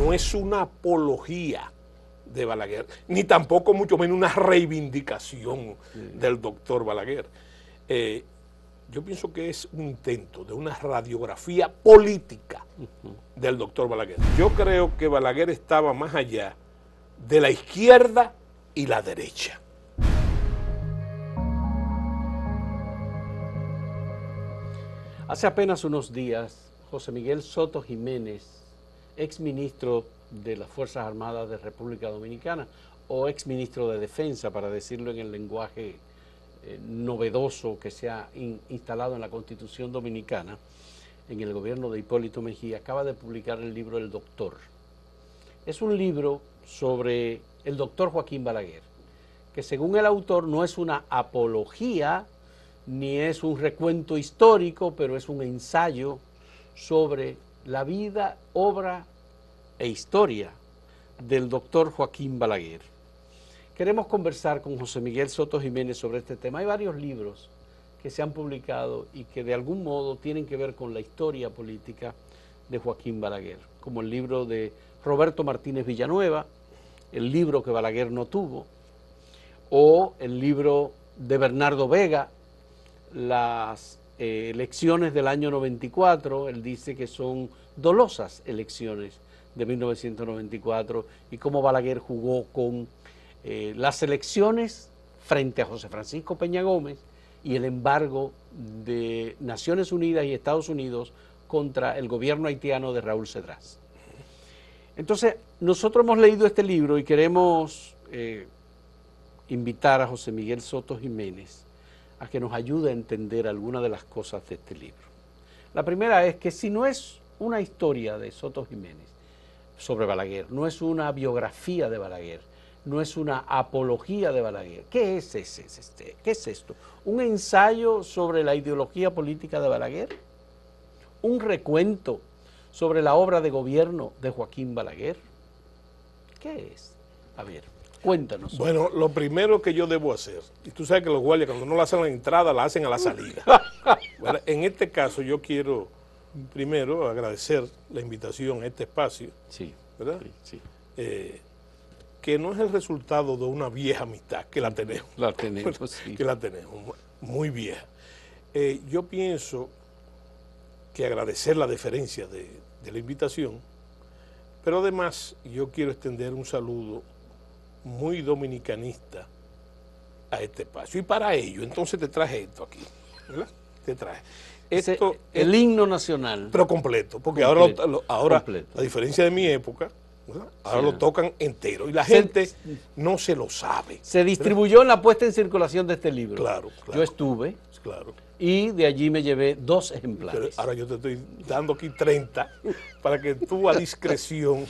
no es una apología de Balaguer, ni tampoco mucho menos una reivindicación del doctor Balaguer. Eh, yo pienso que es un intento de una radiografía política del doctor Balaguer. Yo creo que Balaguer estaba más allá de la izquierda y la derecha. Hace apenas unos días, José Miguel Soto Jiménez ministro de las Fuerzas Armadas de República Dominicana o ex ministro de Defensa, para decirlo en el lenguaje eh, novedoso que se ha instalado en la Constitución Dominicana, en el gobierno de Hipólito Mejía, acaba de publicar el libro El Doctor. Es un libro sobre el doctor Joaquín Balaguer, que según el autor no es una apología ni es un recuento histórico, pero es un ensayo sobre la vida, obra e Historia del doctor Joaquín Balaguer. Queremos conversar con José Miguel Soto Jiménez sobre este tema. Hay varios libros que se han publicado y que de algún modo tienen que ver con la historia política de Joaquín Balaguer, como el libro de Roberto Martínez Villanueva, el libro que Balaguer no tuvo, o el libro de Bernardo Vega, las eh, elecciones del año 94, él dice que son dolosas elecciones de 1994 y cómo Balaguer jugó con eh, las elecciones frente a José Francisco Peña Gómez y el embargo de Naciones Unidas y Estados Unidos contra el gobierno haitiano de Raúl Cedras. Entonces, nosotros hemos leído este libro y queremos eh, invitar a José Miguel Soto Jiménez a que nos ayude a entender algunas de las cosas de este libro. La primera es que si no es una historia de Soto Jiménez, sobre Balaguer, no es una biografía de Balaguer, no es una apología de Balaguer. ¿Qué es, ese, este, ¿Qué es esto? ¿Un ensayo sobre la ideología política de Balaguer? ¿Un recuento sobre la obra de gobierno de Joaquín Balaguer? ¿Qué es? A ver, cuéntanos. Bueno, lo primero que yo debo hacer, y tú sabes que los guardias cuando no la hacen a la entrada, la hacen a la salida. en este caso yo quiero primero agradecer la invitación a este espacio. Sí. ¿Verdad? Sí. Eh, que no es el resultado de una vieja amistad, que la tenemos. La tenemos, sí. Que la tenemos, muy vieja. Eh, yo pienso que agradecer la deferencia de, de la invitación, pero además yo quiero extender un saludo muy dominicanista a este espacio. Y para ello, entonces te traje esto aquí, ¿verdad? Te traje esto, el, himno nacional. Pero completo, porque ahora, lo, ahora diferencia de mi época, ahora lo tocan entero y la gente no se lo sabe. Se distribuyó en la puesta en circulación de este libro. Claro, Yo estuve. Claro. Y de allí me llevé dos ejemplares. ahora yo te estoy dando aquí 30 para que tú a discreción,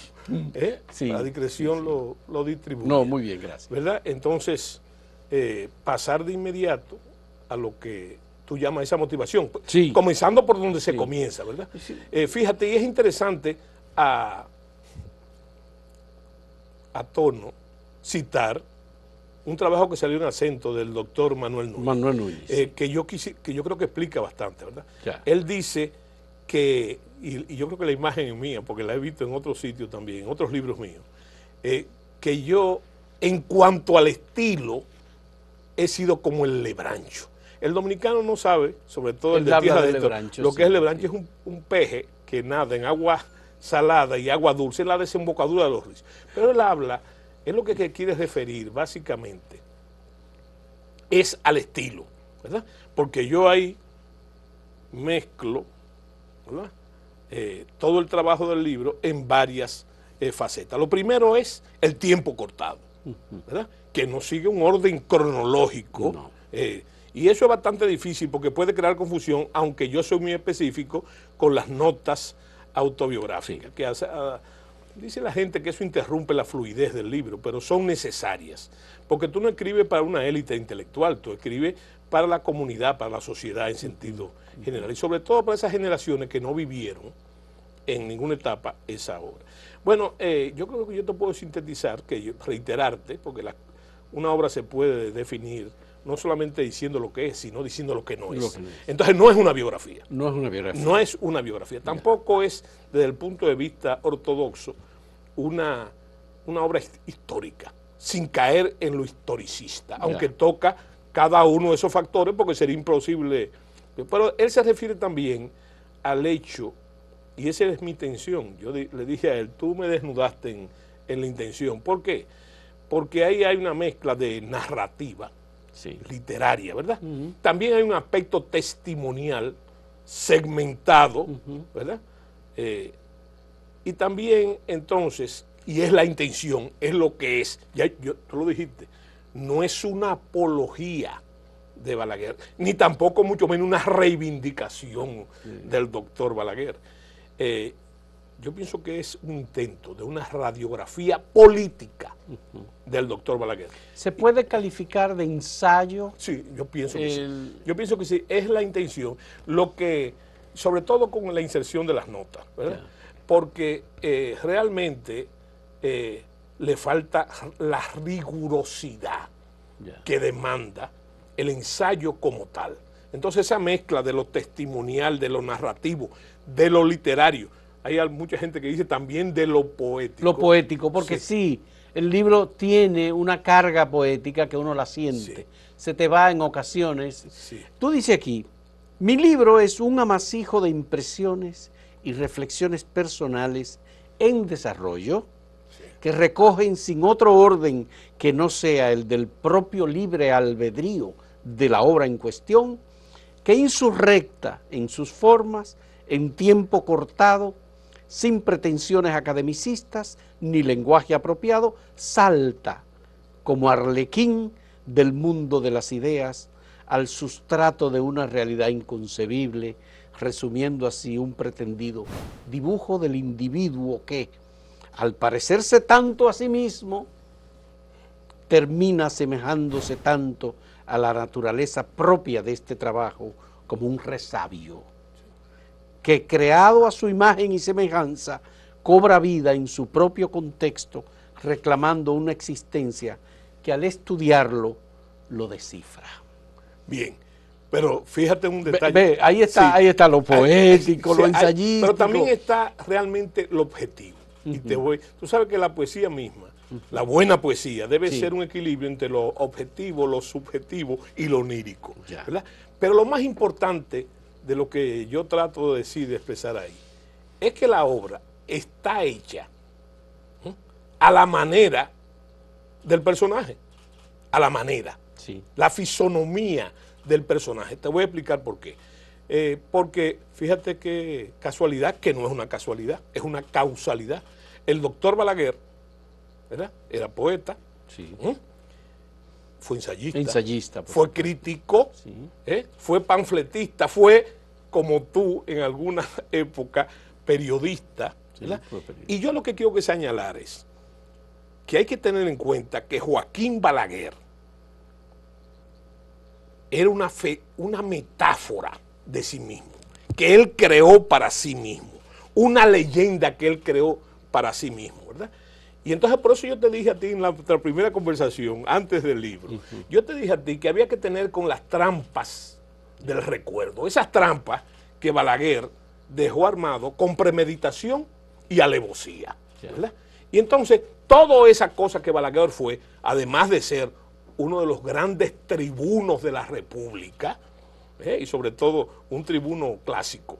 ¿eh? a discreción lo, lo distribuyas. No, muy bien, gracias. ¿Verdad? Entonces, eh, pasar de inmediato a lo que tú llamas esa motivación. Pues, comenzando por donde se comienza, ¿verdad? Eh, fíjate, y es interesante a, tono citar un trabajo que salió en acento del doctor Manuel Núñez. Manuel Núñez. Eh, que, yo quise, que yo creo que explica bastante, ¿verdad? Él dice que, y, yo creo que la imagen es mía, porque la he visto en otros sitios también, en otros libros míos, eh, que yo, en cuanto al estilo, he sido como el lebrancho. El dominicano no sabe, sobre todo el, de tierra de lo que es Lebrancho es un, peje que nada en agua salada y agua dulce, en la desembocadura de los ríos. Pero él habla, es lo que, quiere referir básicamente, es al estilo, ¿verdad? Porque yo ahí mezclo, eh, todo el trabajo del libro en varias eh, facetas. Lo primero es el tiempo cortado, ¿verdad? Que no sigue un orden cronológico. Eh, y eso es bastante difícil porque puede crear confusión, aunque yo soy muy específico con las notas autobiográficas, que ah, dice la gente que eso interrumpe la fluidez del libro, pero son necesarias, porque tú no escribes para una élite intelectual, tú escribes para la comunidad, para la sociedad en sentido general, y sobre todo para esas generaciones que no vivieron en ninguna etapa esa obra. Bueno, eh, yo creo que yo te puedo sintetizar, que reiterarte, porque una obra se puede definir no solamente diciendo lo que es, sino diciendo lo que no es. Entonces no es una biografía. No es una biografía. No es una biografía. Tampoco es, desde el punto de vista ortodoxo, una, una obra histórica, sin caer en lo historicista, aunque toca cada uno de esos factores porque sería imposible. Pero él se refiere también al hecho, y esa es mi intención, yo le dije a él, tú me desnudaste en la intención. ¿Por qué? Porque ahí hay una mezcla de narrativa literaria, ¿verdad? También hay un aspecto testimonial segmentado, ¿verdad? Eh, y también entonces, y es la intención, es lo que es, ya tú lo dijiste, no es una apología de Balaguer, ni tampoco mucho menos una reivindicación del doctor Balaguer. Eh, yo pienso que es un intento de una radiografía política del doctor Balaguer. ¿Se puede calificar de ensayo? Sí, yo pienso que sí. Yo pienso que sí, es la intención. Lo que, sobre todo con la inserción de las notas, Porque eh, realmente eh, le falta la rigurosidad que demanda el ensayo como tal. Entonces esa mezcla de lo testimonial, de lo narrativo, de lo literario, hay mucha gente que dice también de lo poético. Lo poético, porque sí, el libro tiene una carga poética que uno la siente. Se te va en ocasiones. Tú dices aquí, mi libro es un amasijo de impresiones y reflexiones personales en desarrollo que recogen sin otro orden que no sea el del propio libre albedrío de la obra en cuestión, que insurrecta en sus formas, en tiempo cortado, sin pretensiones academicistas ni lenguaje apropiado, salta como arlequín del mundo de las ideas al sustrato de una realidad inconcebible, resumiendo así un pretendido dibujo del individuo que, al parecerse tanto a sí mismo, termina asemejándose tanto a la naturaleza propia de este trabajo como un resabio que creado a su imagen y semejanza, cobra vida en su propio contexto, reclamando una existencia que al estudiarlo lo descifra. Bien, pero fíjate un detalle. ahí está, ahí está lo poético, lo ensayístico. pero también está realmente lo objetivo. Y te voy, tú sabes que la poesía misma, la buena poesía, debe ser un equilibrio entre lo objetivo, lo subjetivo y lo lírico. Pero lo más importante de lo que yo trato de decir, de expresar ahí, es que la obra está hecha ¿eh? a la manera del personaje, a la manera, la fisonomía del personaje. Te voy a explicar por qué. Eh, porque fíjate que casualidad, que no es una casualidad, es una causalidad. El doctor Balaguer, ¿verdad? Era poeta, sí. ¿eh? fue ensayista, fue crítico, ¿eh? fue panfletista, fue, como tú en alguna época, periodista, Y yo lo que quiero que señalar es que hay que tener en cuenta que Joaquín Balaguer era una, una metáfora de sí mismo, que él creó para sí mismo, una leyenda que él creó para sí mismo, ¿verdad? Y entonces por eso yo te dije a ti en la, primera conversación, antes del libro, yo te dije a ti que había que tener con las trampas del recuerdo, esas trampas que Balaguer dejó armado con premeditación y alevosía. Y entonces, toda esa cosa que Balaguer fue, además de ser uno de los grandes tribunos de la República, ¿eh? y sobre todo un tribuno clásico,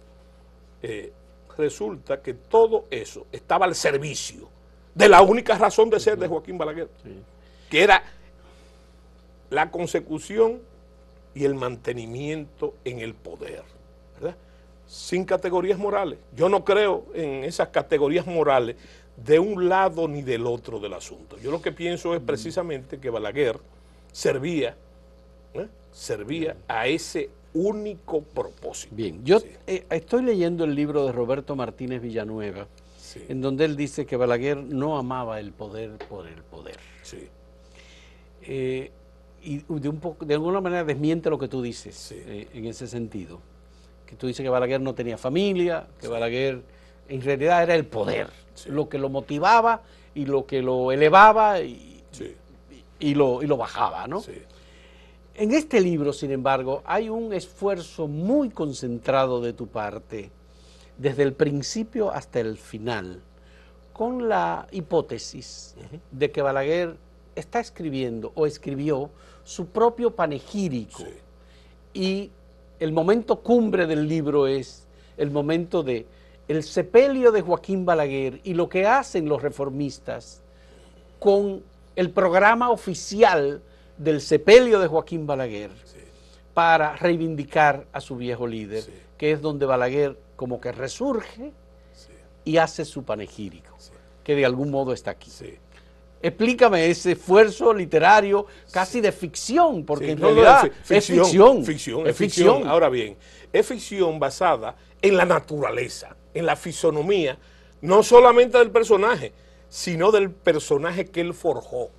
eh, resulta que todo eso estaba al servicio de la única razón de ser de Joaquín Balaguer, que era la consecución y el mantenimiento en el poder, ¿verdad? sin categorías morales. Yo no creo en esas categorías morales de un lado ni del otro del asunto. Yo lo que pienso es mm. precisamente que Balaguer servía, ¿eh? servía a ese único propósito. Bien, yo eh, estoy leyendo el libro de Roberto Martínez Villanueva, en donde él dice que Balaguer no amaba el poder por el poder. Sí. Eh, y de, un poco, de alguna manera desmiente lo que tú dices eh, en ese sentido. Que tú dices que Balaguer no tenía familia, que Balaguer en realidad era el poder, lo que lo motivaba y lo que lo elevaba y, lo, y lo bajaba, ¿no? En este libro, sin embargo, hay un esfuerzo muy concentrado de tu parte desde el principio hasta el final, con la hipótesis de que Balaguer está escribiendo o escribió su propio panegírico. Y el momento cumbre del libro es el momento de el sepelio de Joaquín Balaguer y lo que hacen los reformistas con el programa oficial del sepelio de Joaquín Balaguer para reivindicar a su viejo líder, que es donde Balaguer como que resurge y hace su panegírico, que de algún modo está aquí. Explícame ese esfuerzo literario casi de ficción, porque en realidad es, ficción, es, ficción, Ahora bien, es ficción basada en la naturaleza, en la fisonomía, no solamente del personaje, sino del personaje que él forjó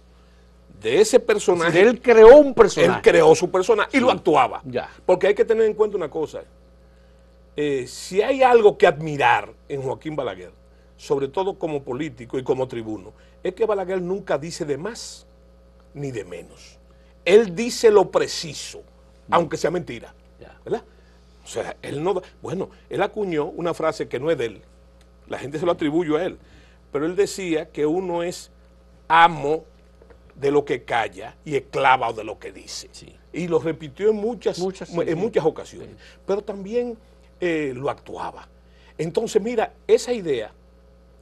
de ese personaje. él creó un personaje. Él creó su personaje y lo actuaba. Porque hay que tener en cuenta una cosa. Eh, si hay algo que admirar en Joaquín Balaguer, sobre todo como político y como tribuno, es que Balaguer nunca dice de más ni de menos. Él dice lo preciso, aunque sea mentira. ¿verdad? O sea, él no... Bueno, él acuñó una frase que no es de él. La gente se lo atribuyó a él. Pero él decía que uno es amo de lo que calla y esclavo de lo que dice. Y lo repitió en muchas, en muchas ocasiones. Pero también eh, lo actuaba. Entonces, mira, esa idea,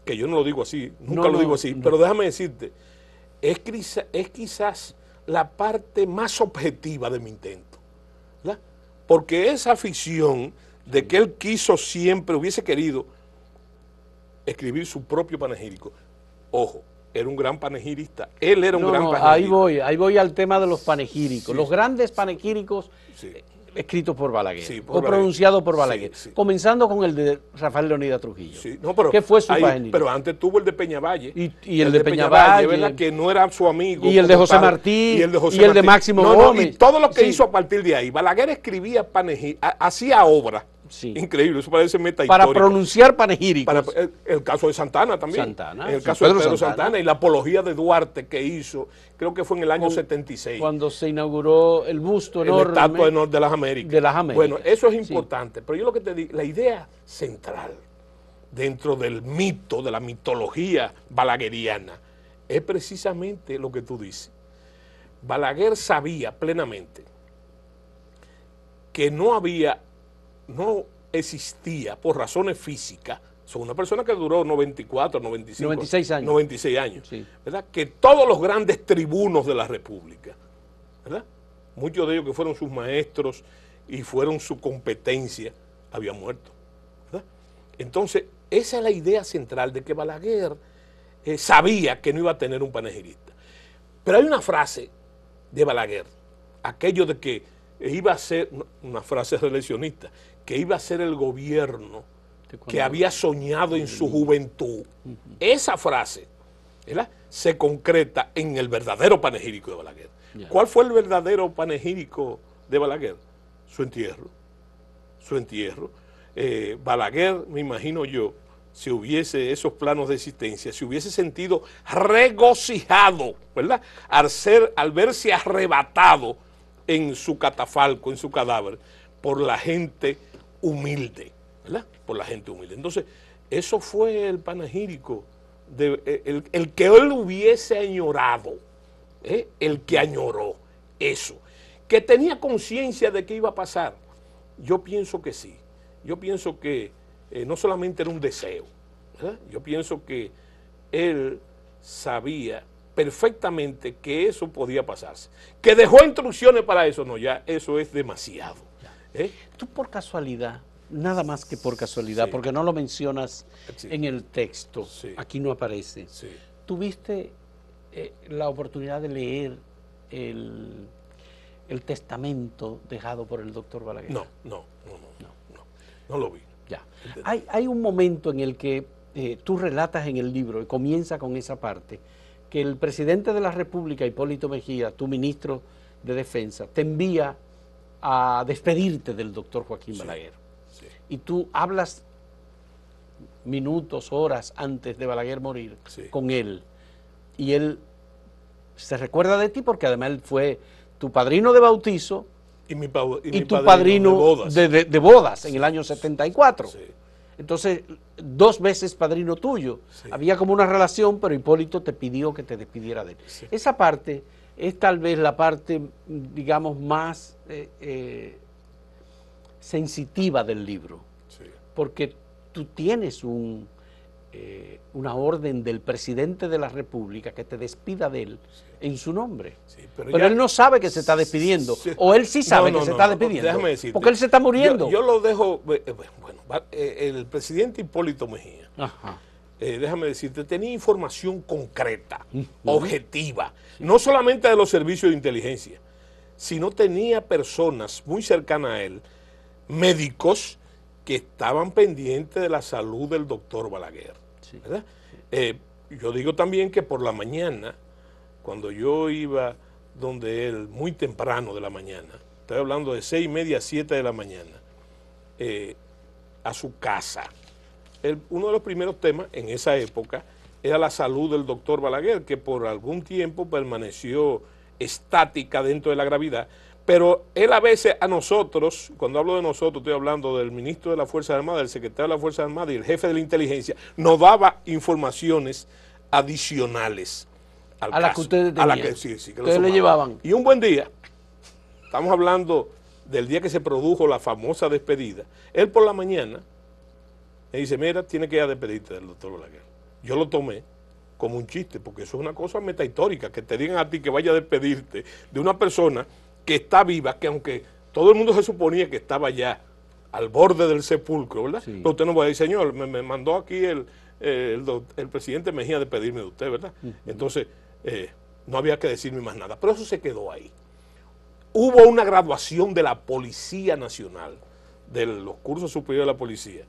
que yo no lo digo así, nunca lo digo así, pero déjame decirte, es, es quizás la parte más objetiva de mi intento. Porque esa afición de que él quiso siempre, hubiese querido escribir su propio panegírico. Ojo, era un gran panegirista. Él era un gran no, Ahí voy, ahí voy al tema de los panegíricos. Los grandes panegíricos Escrito por Balaguer o pronunciados por Balaguer, comenzando con el de Rafael Leonida Trujillo, que fue su página? Pero antes tuvo el de Peñavalle. Y, y el, de, Peñavalle, que no era su amigo. Y el de José Martín Martí. Y el de, Máximo Gómez. y todo lo que hizo a partir de ahí. Balaguer escribía, hacía obra Increíble, eso parece meta Para pronunciar panegíricos. Eh, el, caso de Santana también. Santana. El caso de Santana. y la apología de Duarte que hizo, creo que fue en el año 76. Cuando se inauguró el busto en El estatua de, de las Américas. De las Américas. Bueno, eso es importante. Pero yo lo que te digo, la idea central dentro del mito, de la mitología balagueriana, es precisamente lo que tú dices. Balaguer sabía plenamente que no había no existía por razones físicas, son una persona que duró 94, 95, 96 años, ¿verdad? que todos los grandes tribunos de la República, ¿verdad? muchos de ellos que fueron sus maestros y fueron su competencia, habían muerto. Entonces, esa es la idea central de que Balaguer eh, sabía que no iba a tener un panegirista. Pero hay una frase de Balaguer, aquello de que iba a ser una frase reeleccionista, que iba a ser el gobierno que había soñado en su juventud. Esa frase se concreta en el verdadero panegírico de Balaguer. ¿Cuál fue el verdadero panegírico de Balaguer? Su entierro. Su entierro. Eh, Balaguer, me imagino yo, si hubiese esos planos de existencia, si hubiese sentido regocijado, ¿verdad? Al, ser, al verse arrebatado en su catafalco, en su cadáver, por la gente humilde, ¿verdad? Por la gente humilde. Entonces, eso fue el panegírico, de, eh, el, que él hubiese añorado, ¿eh? el que añoró eso. Que tenía conciencia de que iba a pasar. Yo pienso que sí. Yo pienso que eh, no solamente era un deseo, Yo pienso que él sabía perfectamente que eso podía pasarse. Que dejó instrucciones para eso, no, ya eso es demasiado. ¿Eh? Tú por casualidad, nada más que por casualidad, porque no lo mencionas en el texto, aquí no aparece, tuviste eh, la oportunidad de leer el, testamento dejado por el doctor Balaguer. No, no, no, no, no, lo vi. Ya. Hay, un momento en el que eh, tú relatas en el libro, y comienza con esa parte, que el presidente de la República, Hipólito Mejía, tu ministro de Defensa, te envía a despedirte del doctor Joaquín Balaguer. Y tú hablas minutos, horas antes de Balaguer morir con él. Y él se recuerda de ti porque además él fue tu padrino de bautizo y, tu padrino, de bodas, de bodas en el año 74. Entonces, dos veces padrino tuyo. Había como una relación, pero Hipólito te pidió que te despidiera de él. Esa parte es tal vez la parte, digamos, más eh, eh, sensitiva del libro, porque tú tienes un, eh, una orden del presidente de la República que te despida de él en su nombre. pero, él no sabe que se está despidiendo, o él sí sabe que se está despidiendo, porque él se está muriendo. Yo, yo lo dejo, bueno, el presidente Hipólito Mejía. Ajá eh, déjame decirte, tenía información concreta, objetiva, no solamente de los servicios de inteligencia, sino tenía personas muy cercanas a él, médicos que estaban pendientes de la salud del doctor Balaguer. Eh, yo digo también que por la mañana, cuando yo iba donde él, muy temprano de la mañana, estoy hablando de seis y media, siete de la mañana, eh, a su casa, uno de los primeros temas en esa época era la salud del doctor Balaguer, que por algún tiempo permaneció estática dentro de la gravedad, pero él a veces a nosotros, cuando hablo de nosotros, estoy hablando del ministro de la Fuerza Armada, del secretario de la Fuerza Armada y el jefe de la inteligencia, nos daba informaciones adicionales. Al a las que ustedes le llevaban. Y un buen día, estamos hablando del día que se produjo la famosa despedida, él por la mañana me dice, mira, tiene que ir a despedirte del doctor Balaguer. Yo lo tomé como un chiste, porque eso es una cosa metahistórica, que te digan a ti que vaya a despedirte de una persona que está viva, que aunque todo el mundo se suponía que estaba ya al borde del sepulcro, ¿verdad? Pero usted no va a decir, señor, me, mandó aquí el, presidente Mejía a despedirme de usted, ¿verdad? Entonces, eh, no había que decirme más nada, pero eso se quedó ahí. Hubo una graduación de la Policía Nacional, de los cursos superiores de la Policía,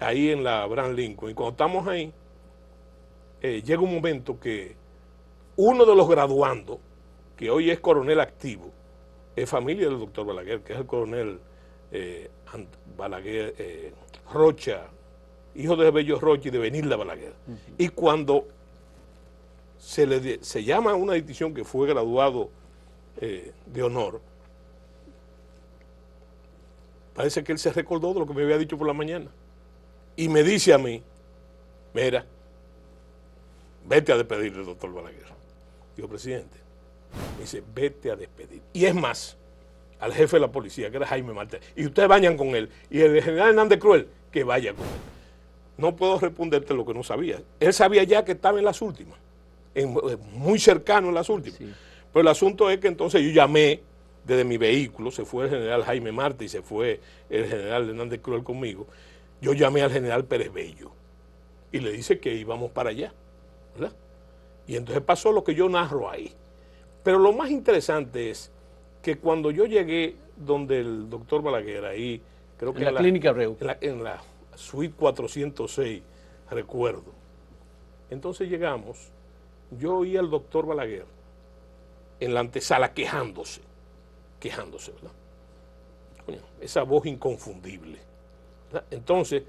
ahí en la Brand Lincoln. Y cuando estamos ahí, eh, llega un momento que uno de los graduando que hoy es coronel activo, es familia del doctor Balaguer, que es el coronel eh, Balaguer eh, Rocha, hijo de Bello Rocha y de Benilda Balaguer. Y cuando se se llama una distinción que fue graduado de honor, parece que él se recordó de lo que me había dicho por la mañana y me dice a mí, mira, vete a despedir el doctor Balaguer. Digo, presidente, me dice, vete a despedir. Y es más, al jefe de la policía, que era Jaime Marte y ustedes bañan con él, y el general Hernández Cruel, que vaya con él. No puedo responderte lo que no sabía. Él sabía ya que estaba en las últimas, muy cercano en las últimas. Pero el asunto es que entonces yo llamé desde mi vehículo, se fue el general Jaime Marte y se fue el general Hernández Cruel conmigo, yo llamé al general Pérez Bello y le dice que íbamos para allá. ¿verdad? Y entonces pasó lo que yo narro ahí. Pero lo más interesante es que cuando yo llegué donde el doctor Balaguer, ahí creo que... En la, clínica Reu. En la, suite 406, recuerdo. Entonces llegamos, yo oí al doctor Balaguer en la antesala quejándose, quejándose, ¿verdad? esa voz inconfundible Ah, entonces,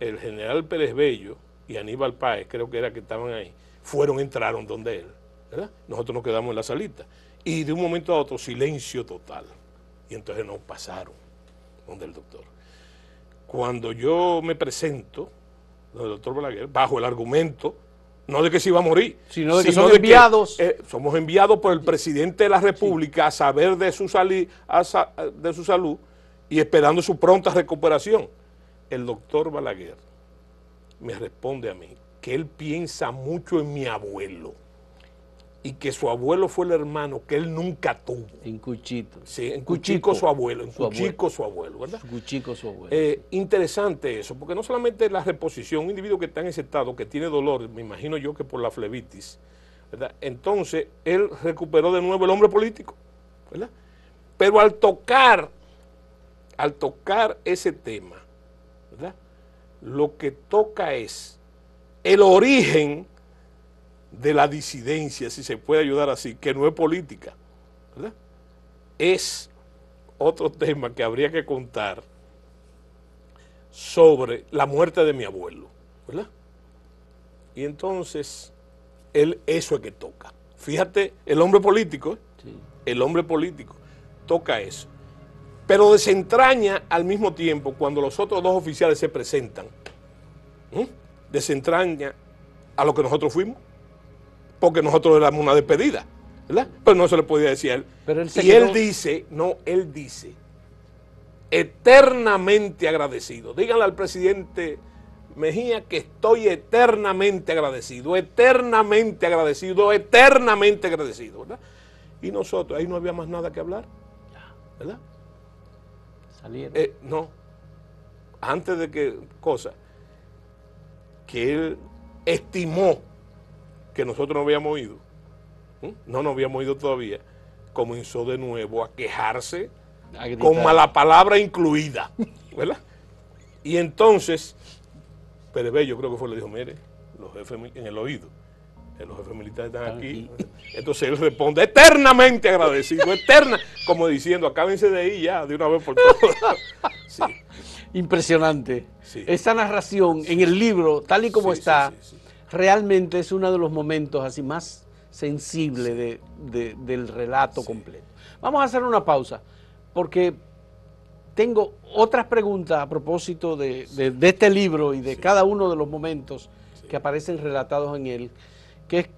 el general Pérez Bello y Aníbal Páez, creo que era que estaban ahí, fueron, entraron donde él. ¿verdad? Nosotros nos quedamos en la salita. Y de un momento a otro, silencio total. Y entonces nos pasaron donde el doctor. Cuando yo me presento, donde el doctor Balaguer, bajo el argumento, no de que se iba a morir, sino de que somos enviados. Eh, somos enviados por el presidente de la República a saber de su, de su salud y esperando su pronta recuperación el doctor Balaguer me responde a mí que él piensa mucho en mi abuelo y que su abuelo fue el hermano que él nunca tuvo. En Cuchito. Sí, en Cuchico, su abuelo, en Cuchico su abuelo, ¿verdad? Cuchico su abuelo. Eh, interesante eso, porque no solamente la reposición, un individuo que está en ese estado, que tiene dolor, me imagino yo que por la flebitis, ¿verdad? Entonces, él recuperó de nuevo el hombre político, ¿verdad? Pero al tocar, al tocar ese tema, lo que toca es el origen de la disidencia, si se puede ayudar así, que no es política, Es otro tema que habría que contar sobre la muerte de mi abuelo, ¿verdad? Y entonces, eso es que toca. Fíjate, el hombre político, el hombre político toca eso pero desentraña al mismo tiempo cuando los otros dos oficiales se presentan. Desentraña a lo que nosotros fuimos, porque nosotros damos una despedida, ¿verdad? Pero no se le podía decir a él. Pero él y él dice, no, él dice, eternamente agradecido. Díganle al presidente Mejía que estoy eternamente agradecido, eternamente agradecido, eternamente agradecido, ¿verdad? Y nosotros, ahí no había más nada que hablar, ¿verdad? Eh, no, antes de que cosa, que él estimó que nosotros no habíamos oído, no nos habíamos oído todavía, comenzó de nuevo a quejarse con mala palabra incluida, ¿verdad? Y entonces, yo creo que fue, le dijo, mire, los jefes en el oído eh, los jefes militares están aquí. Entonces él responde eternamente agradecido, eterna, como diciendo, acábense de ahí ya, de una vez por todas. Impresionante. Esta Esa narración en el libro, tal y como está, realmente es uno de los momentos así más sensible del relato completo. Vamos a hacer una pausa, porque tengo otras preguntas a propósito de este libro y de cada uno de los momentos que aparecen relatados en él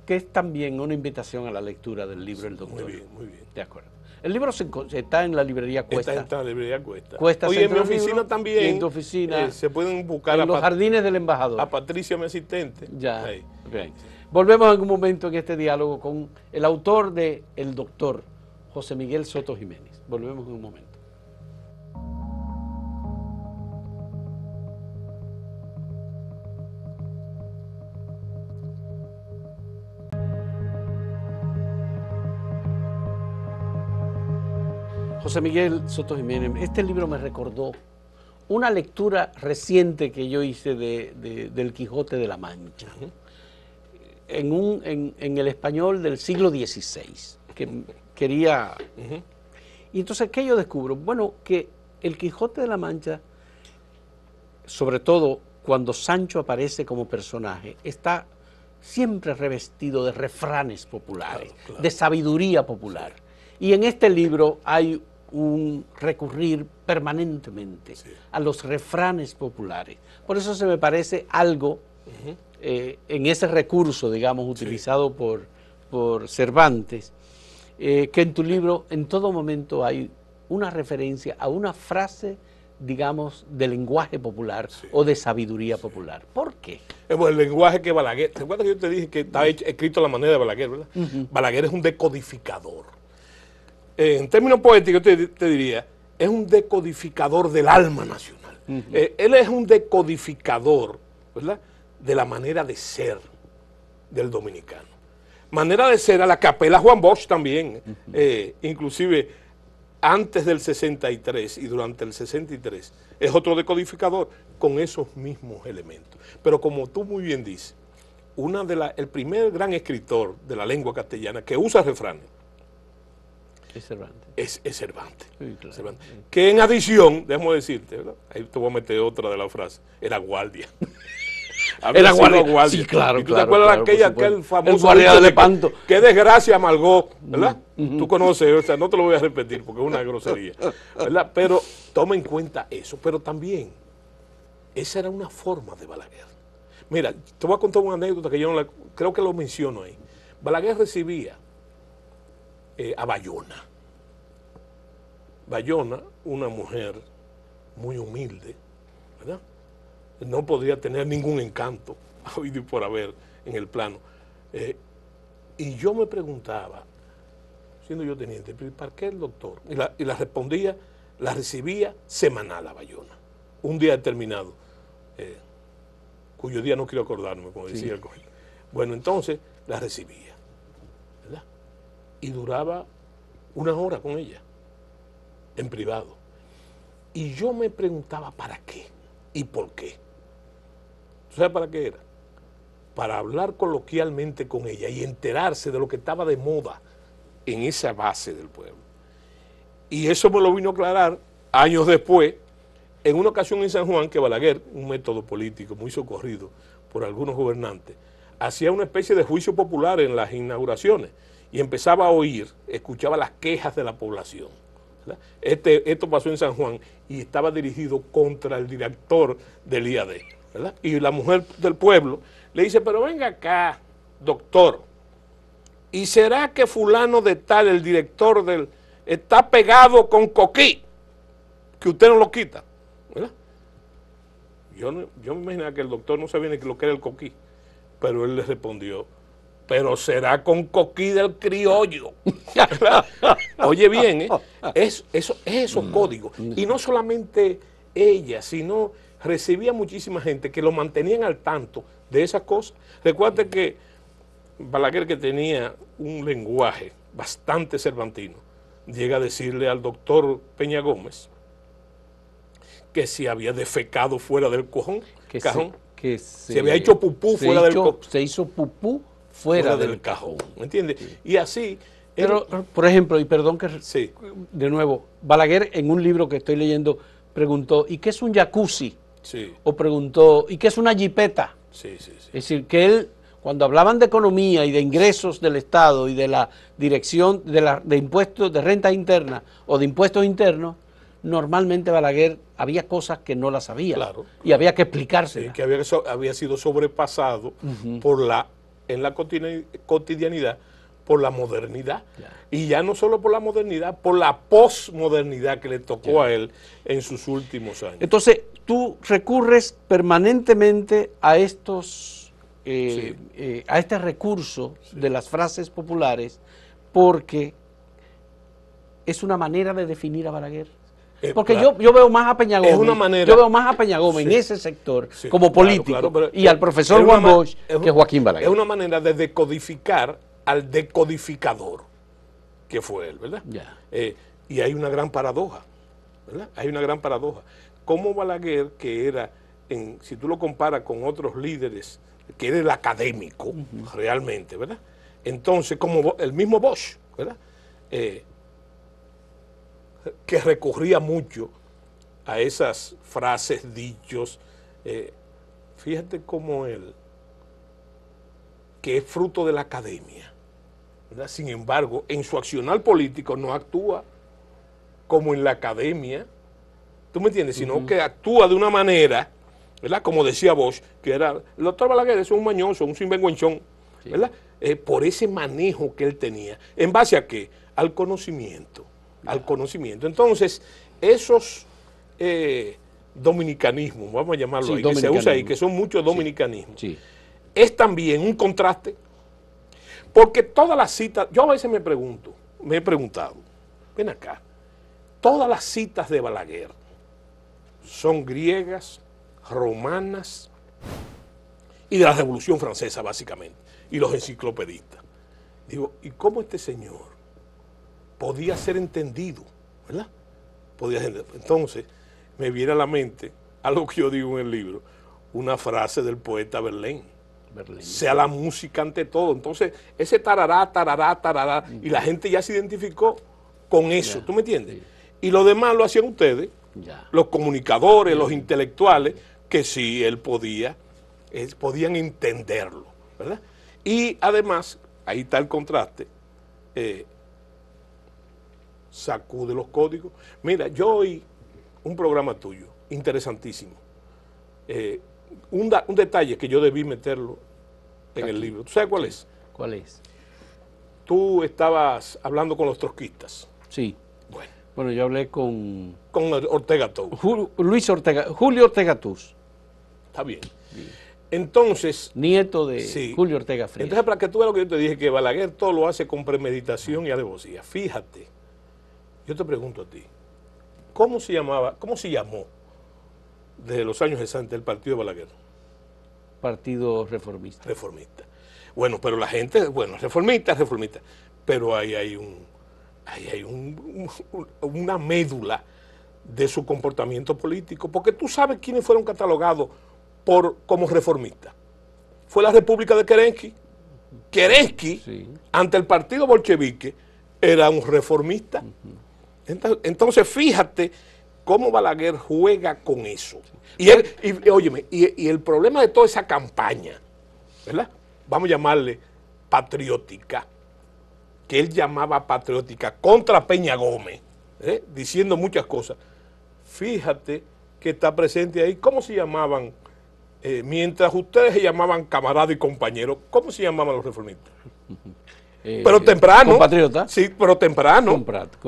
que es, también una invitación a la lectura del libro El Doctor. Muy bien, muy bien. De acuerdo. El libro se, está en la librería Cuesta. Está, en la librería Cuesta. Cuesta Oye, en mi oficina también. En tu oficina. Eh, se pueden buscar en a los jardines del embajador. A Patricia, mi asistente. Ya. Bien. Volvemos en un momento en este diálogo con el autor de El Doctor, José Miguel Soto Jiménez. Volvemos en un momento. José Miguel Soto Jiménez, este libro me recordó una lectura reciente que yo hice de, del Quijote de la Mancha, en, un, en, el español del siglo XVI, que quería... Y entonces, ¿qué yo descubro? Bueno, que el Quijote de la Mancha, sobre todo cuando Sancho aparece como personaje, está siempre revestido de refranes populares, de sabiduría popular. Y en este libro hay un recurrir permanentemente a los refranes populares. Por eso se me parece algo eh, en ese recurso, digamos, utilizado por, por, Cervantes, eh, que en tu libro en todo momento hay una referencia a una frase digamos, de lenguaje popular o de sabiduría popular. ¿Por qué? Eh, el lenguaje que Balaguer, ¿te acuerdas que yo te dije que estaba escrito a la manera de Balaguer, verdad? Balaguer es un decodificador. Eh, en términos poéticos te, te diría, es un decodificador del alma nacional. Eh, él es un decodificador, ¿verdad? De la manera de ser del dominicano. Manera de ser a la capela Juan Bosch también, eh, inclusive antes del 63 y durante el 63, es otro decodificador con esos mismos elementos. Pero como tú muy bien dices, una de la, el primer gran escritor de la lengua castellana que usa refranes, es Cervantes. Es, Cervantes. Que en adición, déjame decirte, ¿verdad? ahí te voy a meter otra de la frase, era guardia. era guardia. guardia. Sí, claro, tú te acuerdas de aquella, aquel famoso... El guardia de Lepanto. Qué desgracia amargó, ¿verdad? Tú conoces, o sea, no te lo voy a repetir porque es una grosería, Pero toma en cuenta eso, pero también, esa era una forma de Balaguer. Mira, te voy a contar una anécdota que yo creo que lo menciono ahí. Balaguer recibía eh, a Bayona. Bayona, una mujer muy humilde, ¿verdad? No podía tener ningún encanto, por haber, en el plano. Eh, y yo me preguntaba, siendo yo teniente, ¿para qué el doctor? Y la, respondía, la recibía semanal a Bayona, un día determinado, eh, cuyo día no quiero acordarme, como decía el Bueno, entonces la recibía y duraba una hora con ella, en privado. Y yo me preguntaba para qué y por qué. ¿Sabes para qué era? Para hablar coloquialmente con ella y enterarse de lo que estaba de moda en esa base del pueblo. Y eso me lo vino a aclarar años después, en una ocasión en San Juan, que Balaguer, un método político muy socorrido por algunos gobernantes, hacía una especie de juicio popular en las inauguraciones y empezaba a oír, escuchaba las quejas de la población. Este, esto pasó en San Juan y estaba dirigido contra el director del IAD. Y la mujer del pueblo le dice, pero venga acá, doctor, ¿y será que fulano de tal, el director del, está pegado con coquí? Que usted no lo quita. Yo, yo me imaginaba que el doctor no sabía ni lo que era el coquí, pero él le respondió, pero será con coquí del criollo. Oye bien, ¿eh? es, eso, es esos códigos. Y no solamente ella, sino recibía muchísima gente que lo mantenían al tanto de esas cosas. Recuerda que Balaguer, que tenía un lenguaje bastante cervantino, llega a decirle al doctor Peña Gómez que se había defecado fuera del cajón, se, que se, había hecho pupú fuera del cajón. Se hizo pupú fuera, del, cajón, ¿me entiendes? Y así... Pero, por ejemplo, y perdón que... Sí. De nuevo, Balaguer en un libro que estoy leyendo preguntó, ¿y qué es un jacuzzi? Sí. O preguntó, ¿y qué es una jipeta? Sí, sí, sí. Es decir, que él, cuando hablaban de economía y de ingresos del Estado y de la dirección de, la, de impuestos, de renta interna o de impuestos internos, normalmente Balaguer había cosas que no las sabía y había que explicarse. que había, había sido sobrepasado por la en la cotidianidad por la modernidad. Y ya no solo por la modernidad, por la posmodernidad que le tocó a él en sus últimos años. Entonces, tú recurres permanentemente a estos eh, eh, a este recurso de las frases populares porque es una manera de definir a Balaguer. Eh, Porque yo, veo más a Peña Gómez yo veo más a Peña en ese sector como político y al profesor Juan Bosch es, que Joaquín Balaguer. Es una manera de decodificar al decodificador, que fue él, ¿verdad? Eh, y hay una gran paradoja, ¿verdad? Hay una gran paradoja. Como Balaguer, que era, si tú lo comparas con otros líderes, que era el académico realmente, ¿verdad? Entonces, como el mismo Bosch, ¿verdad? Eh, que recurría mucho a esas frases, dichos. Eh, fíjate cómo él, que es fruto de la academia, sin embargo, en su accional político no actúa como en la academia, ¿tú me entiendes? Sino que actúa de una manera, ¿verdad? Como decía Bosch, que era, el doctor Balaguer es un mañoso, un sinvergüenchón, ¿verdad? Eh, por ese manejo que él tenía. ¿En base a qué? Al conocimiento al conocimiento. Entonces, esos eh, dominicanismos, vamos a llamarlo ahí, que se usa ahí, que son muchos dominicanismos, es también un contraste, porque todas las citas, yo a veces me pregunto, me he preguntado, ven acá, todas las citas de Balaguer son griegas, romanas y de la Revolución Francesa básicamente, y los enciclopedistas. Digo, ¿y cómo este señor podía ser entendido, ¿verdad? Podía ser, entonces, me viene a la mente, a lo que yo digo en el libro, una frase del poeta Berlín. Sea la música ante todo. Entonces, ese tarará, tarará, tarará, y la gente ya se identificó con eso, ¿tú me entiendes? Y lo demás lo hacían ustedes, los comunicadores, los intelectuales, que sí, él podía, podían entenderlo, ¿verdad? Y además, ahí está el contraste, eh, sacude los códigos. Mira, yo hoy un programa tuyo, interesantísimo. Eh, un, detalle que yo debí meterlo en el libro. ¿Tú sabes cuál es? ¿Cuál es? Tú estabas hablando con los trotskistas. Sí. Bueno. yo hablé con... Con Ortega Tus. Luis Ortega, Julio Ortega Tus. Está bien. Entonces... Nieto de Julio Ortega Frías. Entonces, para que tú veas lo que yo te dije, que Balaguer todo lo hace con premeditación y alevosía. Fíjate yo te pregunto a ti, ¿cómo se llamaba, cómo se llamó desde los años 60 el partido de Balaguer? Partido reformista. Reformista. Bueno, pero la gente, bueno, reformista, reformista. Pero ahí hay un, ahí hay una médula de su comportamiento político, porque tú sabes quiénes fueron catalogados por, como reformistas. Fue la República de Kerensky. Kerensky, ante el partido bolchevique, era un reformista. Entonces, fíjate cómo Balaguer juega con eso. Y él, óyeme, y, el problema de toda esa campaña, ¿verdad? Vamos a llamarle patriótica, que él llamaba patriótica contra Peña Gómez, ¿eh? diciendo muchas cosas. Fíjate que está presente ahí, ¿cómo se llamaban? Eh, mientras ustedes se llamaban camarada y compañero, ¿cómo se llamaban los reformistas? Eh, pero eh, temprano. Sí, pero temprano.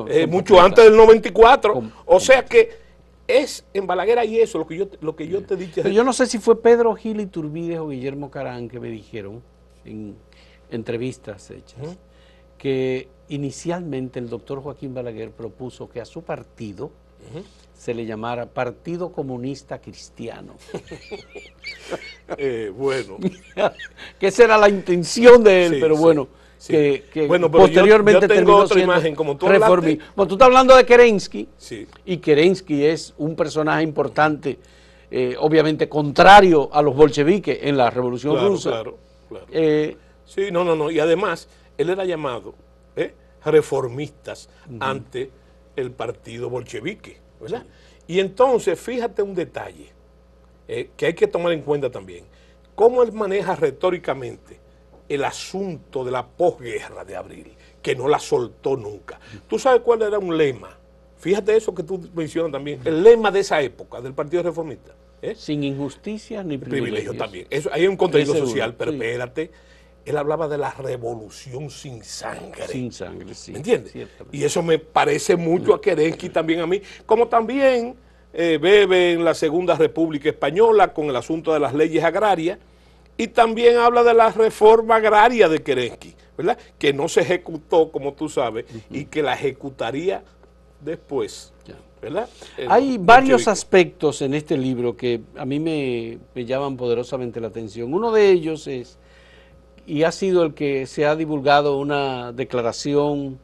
Eh, mucho antes del 94. o sea que es en Balaguer ahí eso, lo que yo, lo que yo te dije. yo no sé si fue Pedro Gil y Turbides o Guillermo Carán que me dijeron en entrevistas hechas que inicialmente el doctor Joaquín Balaguer propuso que a su partido se le llamara Partido Comunista Cristiano. bueno. que esa era la intención de él, pero bueno que, posteriormente tengo otra imagen, como tú Bueno, tú estás hablando de Kerensky, y Kerensky es un personaje importante, eh, obviamente contrario a los bolcheviques en la Revolución Rusa. Claro, claro. Eh, sí, no, no, no. Y además, él era llamado ¿eh? reformistas ante el partido bolchevique, Y entonces, fíjate un detalle que hay que tomar en cuenta también. Cómo él maneja retóricamente el asunto de la posguerra de abril, que no la soltó nunca. ¿Tú sabes cuál era un lema? Fíjate eso que tú mencionas también, el lema de esa época del Partido Reformista. ¿eh? Sin injusticias ni privilegios. privilegios también. Eso, hay un contenido social, pero espérate. Él hablaba de la revolución sin sangre. Sin sangre, sí. ¿Me entiendes? Y eso me parece mucho a Kerensky también a mí. Como también eh, bebe en la Segunda República Española con el asunto de las leyes agrarias y también habla de la reforma agraria de Kerensky, ¿verdad? Que no se ejecutó, como tú sabes, y que la ejecutaría después. ¿verdad? Hay varios aspectos en este libro que a mí me, llaman poderosamente la atención. Uno de ellos es, y ha sido el que se ha divulgado una declaración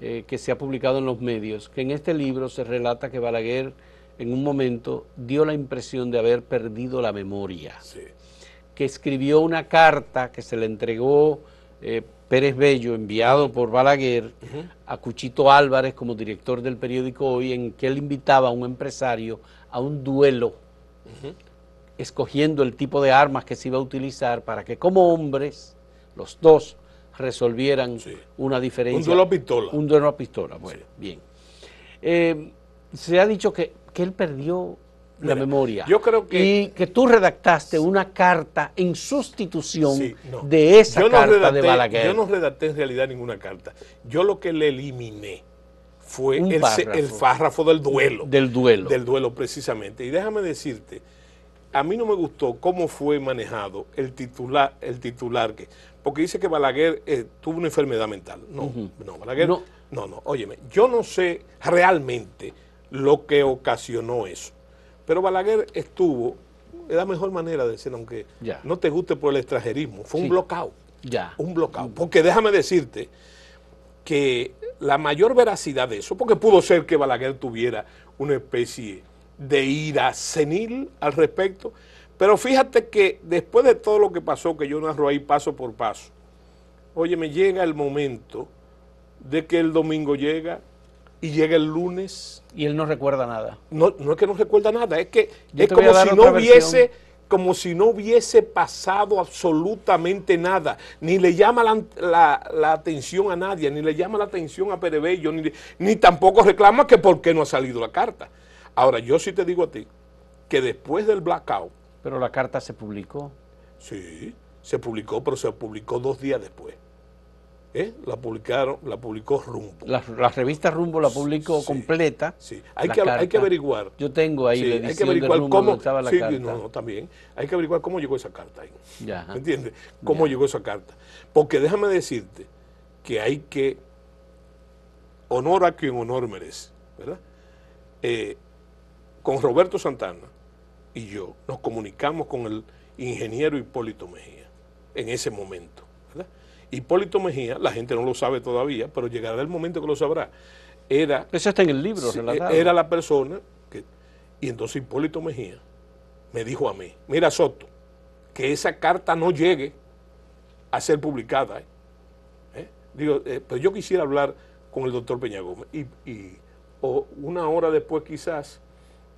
eh, que se ha publicado en los medios, que en este libro se relata que Balaguer en un momento dio la impresión de haber perdido la memoria. Sí que escribió una carta que se le entregó eh, Pérez Bello, enviado por Balaguer, a Cuchito Álvarez como director del periódico Hoy, en que él invitaba a un empresario a un duelo, escogiendo el tipo de armas que se iba a utilizar para que como hombres, los dos, resolvieran una diferencia. Un duelo a pistola. Un duelo a pistola, bueno, bien. Eh, se ha dicho que, que él perdió la memoria. Y que tú redactaste una carta en sustitución de esa yo carta redacté, de Balaguer. Yo no redacté en realidad ninguna carta. Yo lo que le eliminé fue el párrafo. del duelo. Del duelo. Del duelo, precisamente. Y déjame decirte, a mí no me gustó cómo fue manejado el titular, el titular que. Porque dice que Balaguer eh, tuvo una enfermedad mental. No, no, Balaguer. No. no, no, Óyeme, yo no sé realmente lo que ocasionó eso pero Balaguer estuvo, es la mejor manera de decir, aunque no te guste por el extranjerismo, fue un bloqueo, Ya. Un bloqueo, Porque déjame decirte que la mayor veracidad de eso, porque pudo ser que Balaguer tuviera una especie de ira senil al respecto, pero fíjate que después de todo lo que pasó, que yo narro ahí paso por paso, oye, me llega el momento de que el domingo llega y llega el lunes. Y él no recuerda nada. No, no es que no recuerda nada, es que es como si no hubiese como si no pasado absolutamente nada, ni le llama la, atención a nadie, ni le llama la atención a Perebello, ni, ni tampoco reclama que por qué no ha salido la carta. Ahora, yo sí te digo a ti que después del blackout... Pero la carta se publicó. Sí, se publicó, pero se publicó dos días después. ¿Eh? la publicaron, la publicó Rumbo. La, revista Rumbo la publicó completa. Sí, hay que, hay que averiguar. Yo tengo ahí la edición cómo estaba la carta. No, no, también. Hay que averiguar cómo llegó esa carta ahí. Ya, ¿Me entiendes? Cómo llegó esa carta. Porque déjame decirte que hay que honor a quien honor merece, ¿verdad? Eh, con Roberto Santana y yo nos comunicamos con el ingeniero Hipólito Mejía en ese momento Hipólito Mejía, la gente no lo sabe todavía, pero llegará el momento que lo sabrá. Era, Eso está en el libro, e-, Era la persona que. Y entonces Hipólito Mejía me dijo a mí: Mira, Soto, que esa carta no llegue a ser publicada. ¿eh? ¿Eh? Digo, eh, pero yo quisiera hablar con el doctor Peña Gómez. Y, una hora después, quizás,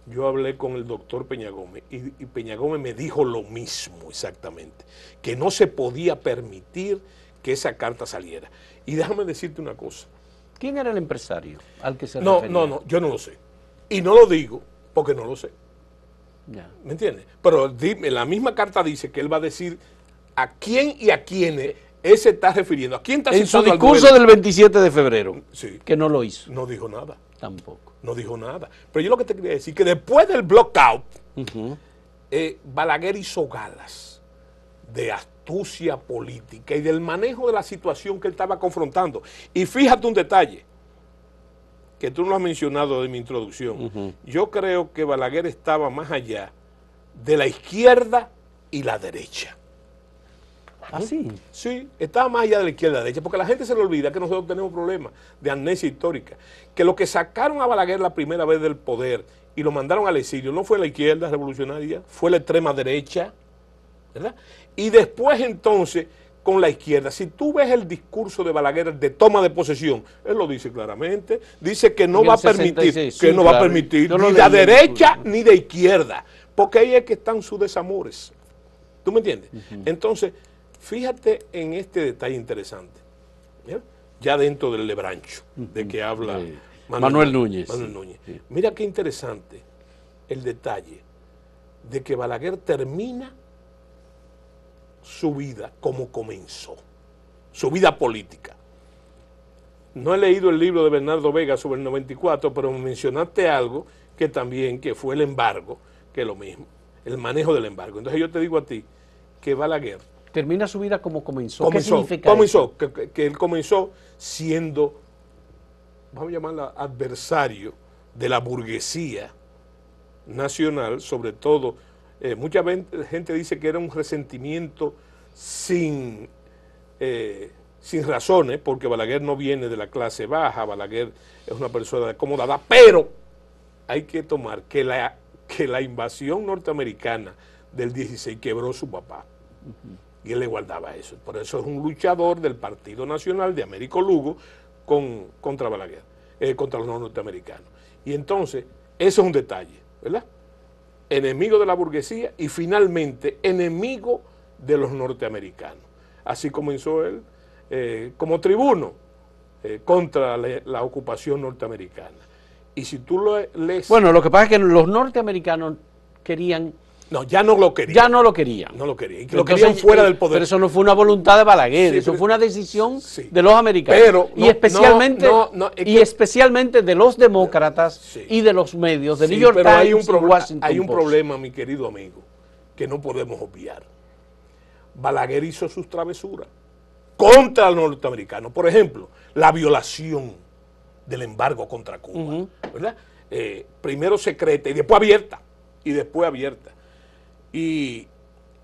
yo hablé con el doctor Peña Gómez y, y Peña Gómez me dijo lo mismo exactamente: que no se podía permitir que esa carta saliera. Y déjame decirte una cosa. ¿Quién era el empresario al que se no, No, no, yo no lo sé. Y no lo digo porque no lo sé. ¿Me entiendes? Pero dime, la misma carta dice que él va a decir a quién y a quiénes él se está refiriendo. ¿A quién está En su discurso del 27 de febrero. Sí. Que no lo hizo. No dijo nada. Tampoco. No dijo nada. Pero yo lo que te quería decir que después del blockout, eh, Balaguer hizo galas de hasta astucia política y del manejo de la situación que él estaba confrontando. Y fíjate un detalle, que tú no has mencionado de mi introducción. Yo creo que Balaguer estaba más allá de la izquierda y la derecha. ¿Así? ¿Ah, sí, estaba más allá de la izquierda y la derecha, porque la gente se le olvida que nosotros tenemos problemas de amnesia histórica, que lo que sacaron a Balaguer la primera vez del poder y lo mandaron al exilio no fue la izquierda revolucionaria, fue la extrema derecha, ¿verdad? y después entonces con la izquierda. Si tú ves el discurso de Balaguer de toma de posesión, él lo dice claramente, dice que no va a permitir, que no va a permitir ni de derecha ni de izquierda, porque ahí es que están sus desamores. ¿Tú me entiendes? Entonces, fíjate en este detalle interesante, ¿ya? dentro del lebrancho de que habla Manuel, Núñez. Mira qué interesante el detalle de que Balaguer termina su vida como comenzó, su vida política. No he leído el libro de Bernardo Vega sobre el 94, pero mencionaste algo que también, que fue el embargo, que es lo mismo, el manejo del embargo. Entonces yo te digo a ti que guerra Termina su vida como comenzó. comenzó comenzó, Que, que él comenzó siendo, vamos a llamarla adversario de la burguesía nacional, sobre todo eh, mucha gente dice que era un resentimiento sin, eh, sin razones, porque Balaguer no viene de la clase baja, Balaguer es una persona acomodada, pero hay que tomar que la, que la invasión norteamericana del 16 quebró su papá. Y él le guardaba eso. Por eso es un luchador del Partido Nacional de Américo Lugo con, contra Balaguer, eh, contra los norteamericanos. Y entonces, eso es un detalle, ¿verdad? enemigo de la burguesía y finalmente enemigo de los norteamericanos. Así comenzó él eh, como tribuno eh, contra la, ocupación norteamericana. Y si tú lo lees... Bueno, lo que pasa es que los norteamericanos querían no, ya no lo quería. Ya no lo quería. No lo quería. lo querían fuera del poder. Pero eso no fue una voluntad de Balaguer, eso fue una decisión de los americanos. y, especialmente, y especialmente de los demócratas y de los medios, de New York pero Times hay un Hay un problema, mi querido amigo, que no podemos obviar. Balaguer hizo sus travesuras contra los norteamericanos. Por ejemplo, la violación del embargo contra Cuba. Eh, primero secreta y después abierta. Y después abierta y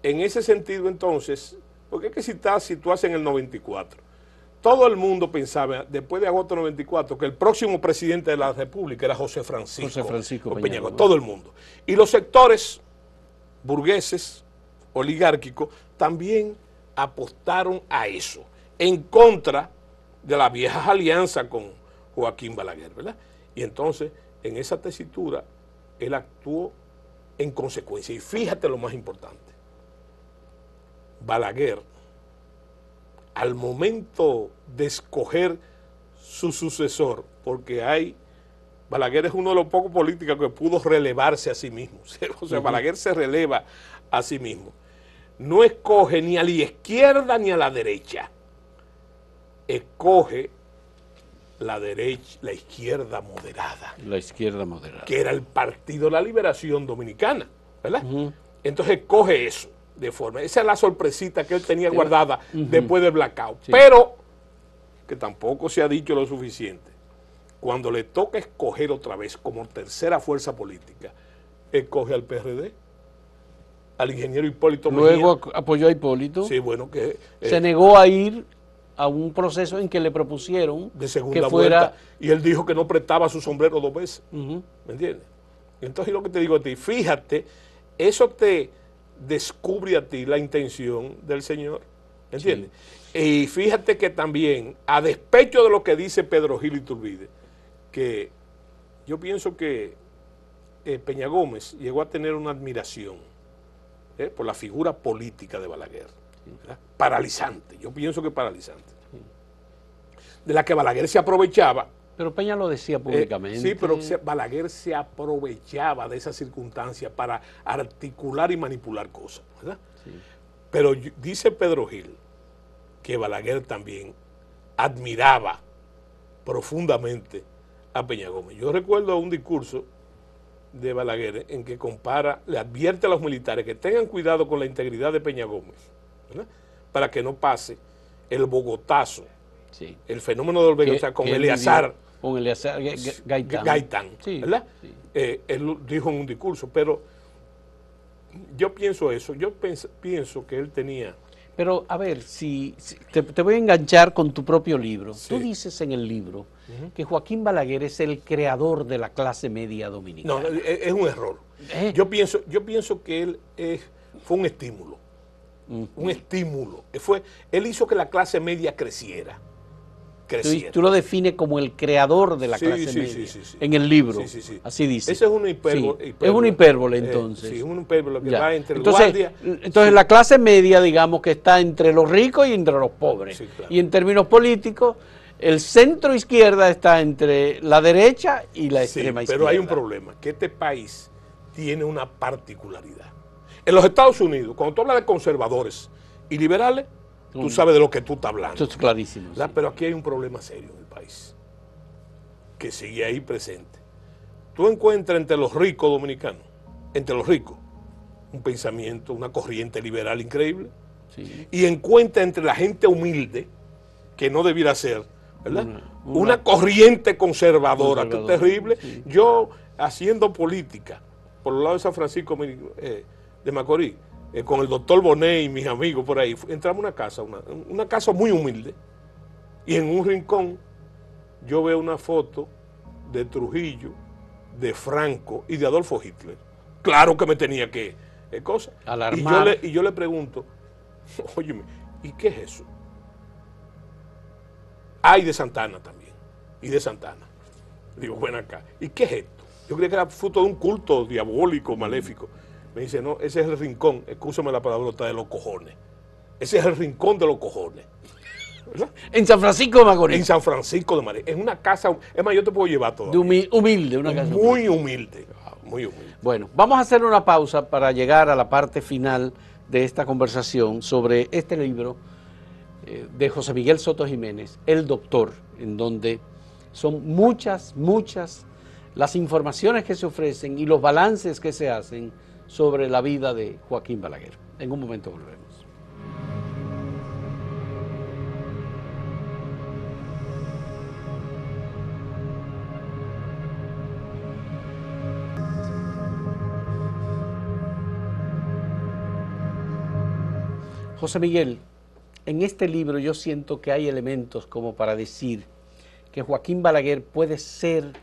en ese sentido entonces, porque es que si estás haces en el 94, todo el mundo pensaba, después de agosto 94, que el próximo presidente de la República era José Francisco, José todo el mundo. Y los sectores burgueses, oligárquicos, también apostaron a eso, en contra de la vieja alianza con Joaquín Balaguer, ¿verdad? Y entonces, en esa tesitura, él actuó en consecuencia. Y fíjate lo más importante. Balaguer, al momento de escoger su sucesor, porque hay, Balaguer es uno de los pocos políticos que pudo relevarse a sí mismo. O sea, Balaguer se releva a sí mismo. No escoge ni a la izquierda ni a la derecha. Escoge la derecha, la izquierda moderada. La izquierda moderada. Que era el Partido de la Liberación Dominicana, ¿verdad? Entonces coge eso de forma. Esa es la sorpresita que él tenía guardada después del blackout. Pero, que tampoco se ha dicho lo suficiente, cuando le toca escoger otra vez como tercera fuerza política, escoge al PRD al ingeniero Hipólito Luego apoyó a Hipólito. Sí, bueno, que... se eh, negó a ir a un proceso en que le propusieron de segunda vuelta y él dijo que no prestaba su sombrero dos veces. ¿Me entiendes? Entonces lo que te digo a ti, fíjate, eso te descubre a ti la intención del Señor. ¿Me entiendes? Y fíjate que también, a despecho de lo que dice Pedro Gil Iturbide, que yo pienso que eh, Peña Gómez llegó a tener una admiración eh, por la figura política de Balaguer. Paralizante, yo pienso que paralizante. De la que Balaguer se aprovechaba. Pero Peña lo decía eh, públicamente. sí, pero Balaguer se aprovechaba de esa circunstancia para articular y manipular cosas, Pero dice Pedro Gil que Balaguer también admiraba profundamente a Peña Gómez. Yo recuerdo un discurso de Balaguer en que compara, le advierte a los militares que tengan cuidado con la integridad de Peña Gómez para que no pase el bogotazo, el fenómeno del bogotazo con Eleazar. Con Gaitán. Eh, él dijo en un discurso, pero yo pienso eso, yo pienso que él tenía... Pero a ver, si, te, voy a enganchar con tu propio libro. Tú dices en el libro que Joaquín Balaguer es el creador de la clase media dominicana. No, e, e, es, un error. ¿Eh? Yo, pienso, yo pienso que él es, fue un estímulo un estímulo. Fue, él hizo que la clase media creciera. Tú, lo defines como el creador de la clase media en el libro. Así dice. es un hipérbole. Es una hipérbole entonces. entonces, Entonces la clase media digamos que está entre los ricos y entre los pobres. Y en términos políticos el centro izquierda está entre la derecha y la extrema izquierda. Pero hay un problema, que este país tiene una particularidad. En los Estados Unidos, cuando tú hablas de conservadores y liberales, tú mm. sabes de lo que tú estás hablando. Eso es clarísimo. Pero aquí hay un problema serio en el país, que sigue ahí presente. Tú encuentras entre los ricos dominicanos, entre los ricos, un pensamiento, una corriente liberal increíble. Y encuentras entre la gente humilde, que no debiera ser, ¿verdad? Una, corriente conservadora, que terrible. Yo, haciendo política, por el lado de San Francisco, eh, de Macorís, eh, con el doctor Bonet y mis amigos por ahí, entramos a una casa, una, casa muy humilde, y en un rincón yo veo una foto de Trujillo, de Franco y de Adolfo Hitler. Claro que me tenía que... Eh, cosa. Y yo, le, y yo le pregunto, óyeme, ¿y qué es eso? Hay de Santana también, y de Santana. Digo, bueno acá, ¿y qué es esto? Yo creía que era fruto de un culto diabólico, maléfico. Me dice, no, ese es el rincón, escúchame la palabrota, de los cojones. Ese es el rincón de los cojones. En San Francisco de Macorís. En San Francisco de Macorís. Es una casa, es más, yo te puedo llevar todo. Humilde, humilde, una casa. Muy humilde, muy humilde. Bueno, vamos a hacer una pausa para llegar a la parte final de esta conversación sobre este libro eh, de José Miguel Soto Jiménez, El Doctor, en donde son muchas, muchas las informaciones que se ofrecen y los balances que se hacen sobre la vida de Joaquín Balaguer. En un momento volvemos. José Miguel, en este libro yo siento que hay elementos como para decir que Joaquín Balaguer puede ser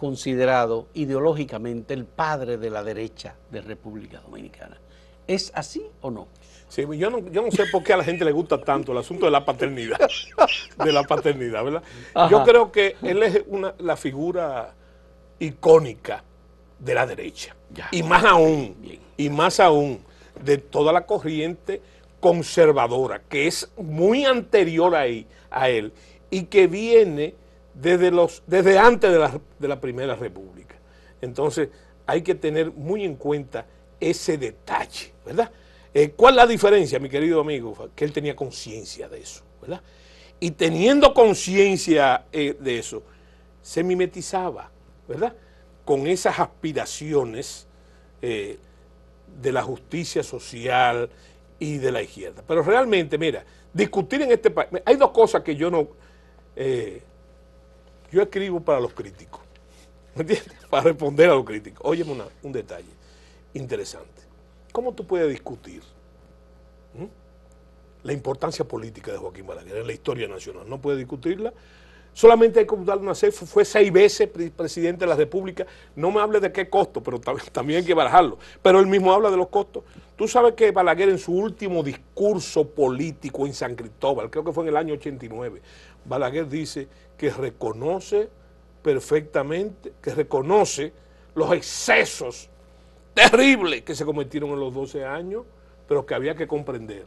considerado ideológicamente el padre de la derecha de República Dominicana. ¿Es así o no? Sí, yo no, yo no sé por qué a la gente le gusta tanto el asunto de la paternidad, de la paternidad, ¿verdad? Yo creo que él es la figura icónica de la derecha, y más aún, y más aún, de toda la corriente conservadora, que es muy anterior a él y que viene desde, los, desde antes de la, Primera República. Entonces hay que tener muy en cuenta ese detalle, ¿verdad? Eh, ¿Cuál es la diferencia, mi querido amigo? Que él tenía conciencia de eso, ¿verdad? Y teniendo conciencia eh, de eso, se mimetizaba, ¿verdad? Con esas aspiraciones eh, de la justicia social y de la izquierda. Pero realmente, mira, discutir en este país, hay dos cosas que yo no, yo escribo para los críticos, ¿me entiendes? Para responder a los críticos. Óyeme un detalle interesante. ¿Cómo tú puedes discutir la importancia política de Joaquín Balaguer en la historia nacional? No puedes discutirla. Solamente hay que darle una fue seis veces presidente de la República. No me hable de qué costo, pero también hay que barajarlo. Pero él mismo habla de los costos. Tú sabes que Balaguer en su último discurso político en San Cristóbal, creo que fue en el año 89, Balaguer dice que reconoce perfectamente, que reconoce los excesos terribles que se cometieron en los 12 años, pero que había que comprender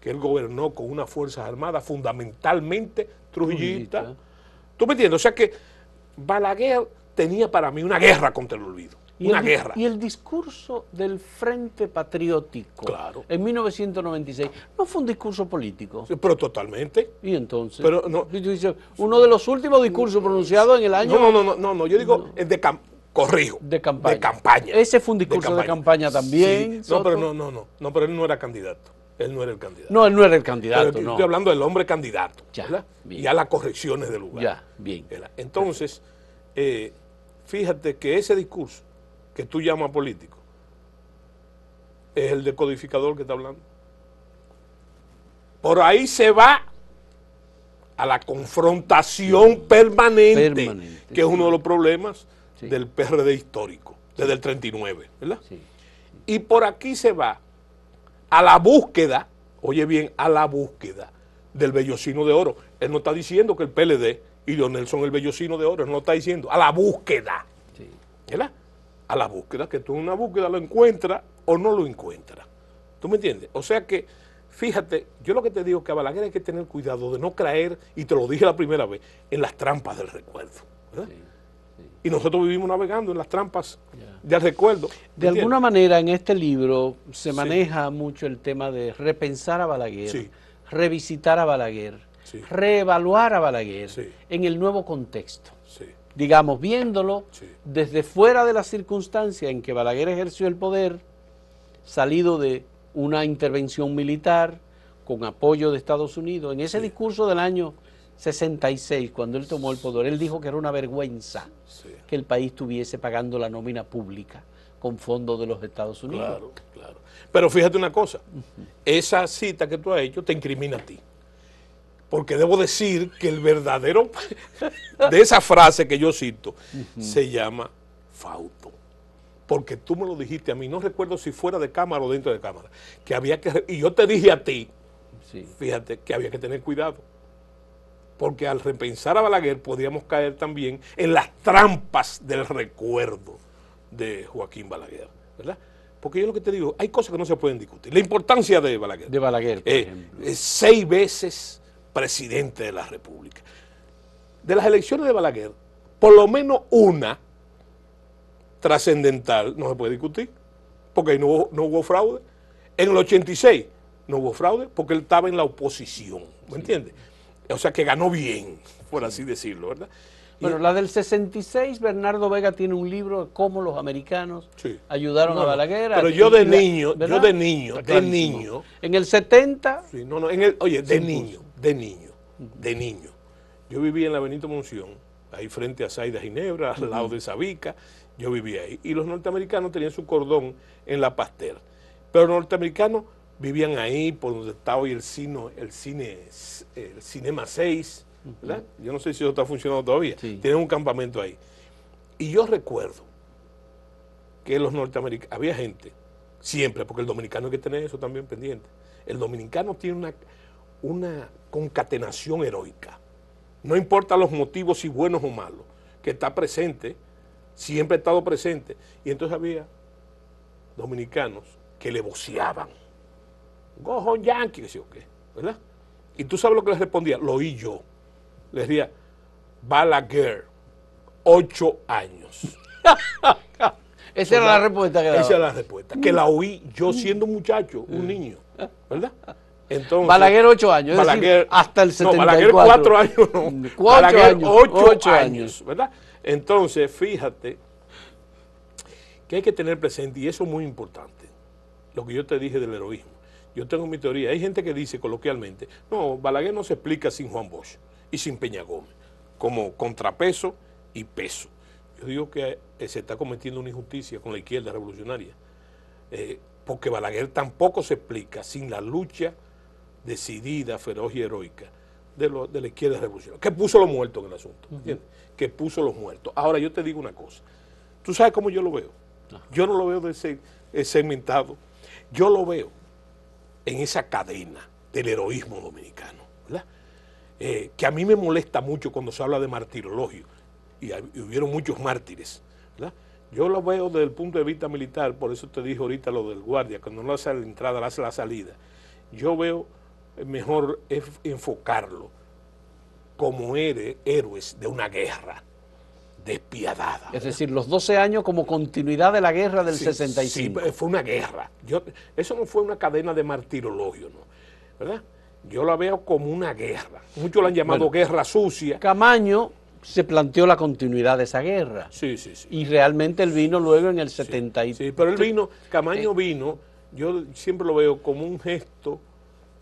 que él gobernó con unas Fuerzas Armadas fundamentalmente trujillista. ¿Tú me entiendes? O sea que Balaguer tenía para mí una guerra contra el olvido. Y una guerra. Y el discurso del Frente Patriótico en 1996 no fue un discurso político. pero totalmente. ¿Y entonces? Pero no, uno de los últimos discursos pronunciados en el año. No, no, no, no, no yo digo de corrijo. De campaña. De campaña. Ese fue un discurso de campaña, también. No, pero no, no, no, no, pero él no era candidato. Él no era el candidato. No, él no era el candidato. Estoy hablando del hombre candidato. Ya, Y a las correcciones del lugar. Ya, bien. Entonces, eh, fíjate que ese discurso que tú llamas político es el decodificador que está hablando. Por ahí se va a la confrontación permanente, que es uno de los problemas del PRD histórico, desde el 39, ¿verdad? Y por aquí se va a la búsqueda, oye bien, a la búsqueda del vellocino de oro. Él no está diciendo que el PLD y Leonel son el vellocino de oro, él no está diciendo, a la búsqueda, ¿verdad? a la búsqueda, que tú en una búsqueda lo encuentras o no lo encuentras. ¿Tú me entiendes? O sea que, fíjate, yo lo que te digo que a Balaguer hay que tener cuidado de no creer, y te lo dije la primera vez, en las trampas del recuerdo. Y nosotros vivimos navegando en las trampas del recuerdo. De alguna manera en este libro se maneja mucho el tema de repensar a Balaguer, revisitar a Balaguer, reevaluar a Balaguer en el nuevo contexto digamos, viéndolo desde fuera de la circunstancia en que Balaguer ejerció el poder, salido de una intervención militar con apoyo de Estados Unidos. En ese discurso del año 66, cuando él tomó el poder, él dijo que era una vergüenza que el país estuviese pagando la nómina pública con fondos de los Estados Unidos. Claro, claro. Pero fíjate una cosa, esa cita que tú has hecho te incrimina a ti porque debo decir que el verdadero de esa frase que yo cito se llama Fauto. Porque tú me lo dijiste a mí, no recuerdo si fuera de cámara o dentro de cámara, que había que, y yo te dije a ti, fíjate, que había que tener cuidado. Porque al repensar a Balaguer podíamos caer también en las trampas del recuerdo de Joaquín Balaguer, ¿verdad? Porque yo lo que te digo, hay cosas que no se pueden discutir. La importancia de Balaguer. De Balaguer, eh, eh, seis veces presidente de la República. De las elecciones de Balaguer, por lo menos una trascendental no se puede discutir, porque no hubo, fraude. En el 86 no hubo fraude porque él estaba en la oposición, ¿me entiendes? O sea que ganó bien, por así decirlo, ¿verdad? Bueno, la del 66, Bernardo Vega tiene un libro de cómo los americanos ayudaron a Balaguer. Pero yo de niño, yo de niño, de niño. En el 70. oye, de pues. niño de niño, de niño. Yo vivía en la Benito Monción, ahí frente a Saida Ginebra, al lado de Sabica, yo vivía ahí. Y los norteamericanos tenían su cordón en la pastel. Pero los norteamericanos vivían ahí, por donde estaba hoy el, cine, el, cine, el Cinema 6, Yo no sé si eso está funcionando todavía. Tienen un campamento ahí. Y yo recuerdo que los norteamericanos, había gente, siempre, porque el dominicano hay que tener eso también pendiente. El dominicano tiene una, una concatenación heroica. No importa los motivos, si buenos o malos, que está presente, siempre ha estado presente. Y entonces había dominicanos que le voceaban. Gojo Yankee, ¿verdad? Y tú sabes lo que les respondía, lo oí yo. Les decía, Balaguer, ocho años. Esa era la respuesta que Esa era la respuesta, que la oí yo siendo un muchacho, un niño, ¿verdad? Balaguer ocho años, hasta el 74. No, Balaguer cuatro años, años, ocho, años, ¿verdad? Entonces, fíjate que hay que tener presente, y eso es muy importante, lo que yo te dije del heroísmo. Yo tengo mi teoría, hay gente que dice coloquialmente, no, Balaguer no se explica sin Juan Bosch y sin Peña Gómez, como contrapeso y peso. Yo digo que eh, se está cometiendo una injusticia con la izquierda revolucionaria, eh, porque Balaguer tampoco se explica sin la lucha decidida, feroz y heroica de, la izquierda revolucionaria, que puso los muertos en el asunto, ¿entiendes? Que puso los muertos. Ahora yo te digo una cosa, tú sabes cómo yo lo veo. Yo no lo veo eh, segmentado, yo lo veo en esa cadena del heroísmo dominicano, ¿verdad? Eh, que a mí me molesta mucho cuando se habla de martirologio, y, hubieron muchos mártires, ¿verdad? Yo lo veo desde el punto de vista militar, por eso te dije ahorita lo del guardia, cuando no hace la entrada, lo hace la salida. Yo veo mejor es enfocarlo como héroes de una guerra despiadada. Es decir, los 12 años como continuidad de la guerra del 65. Sí, fue una guerra. Yo, eso no fue una cadena de martirologio, ¿no? ¿Verdad? Yo la veo como una guerra. Muchos la han llamado guerra sucia. Camaño se planteó la continuidad de esa guerra. Sí, sí, sí. Y realmente él vino luego en el 73. Sí, pero él vino, Camaño eh. vino, yo siempre lo veo como un gesto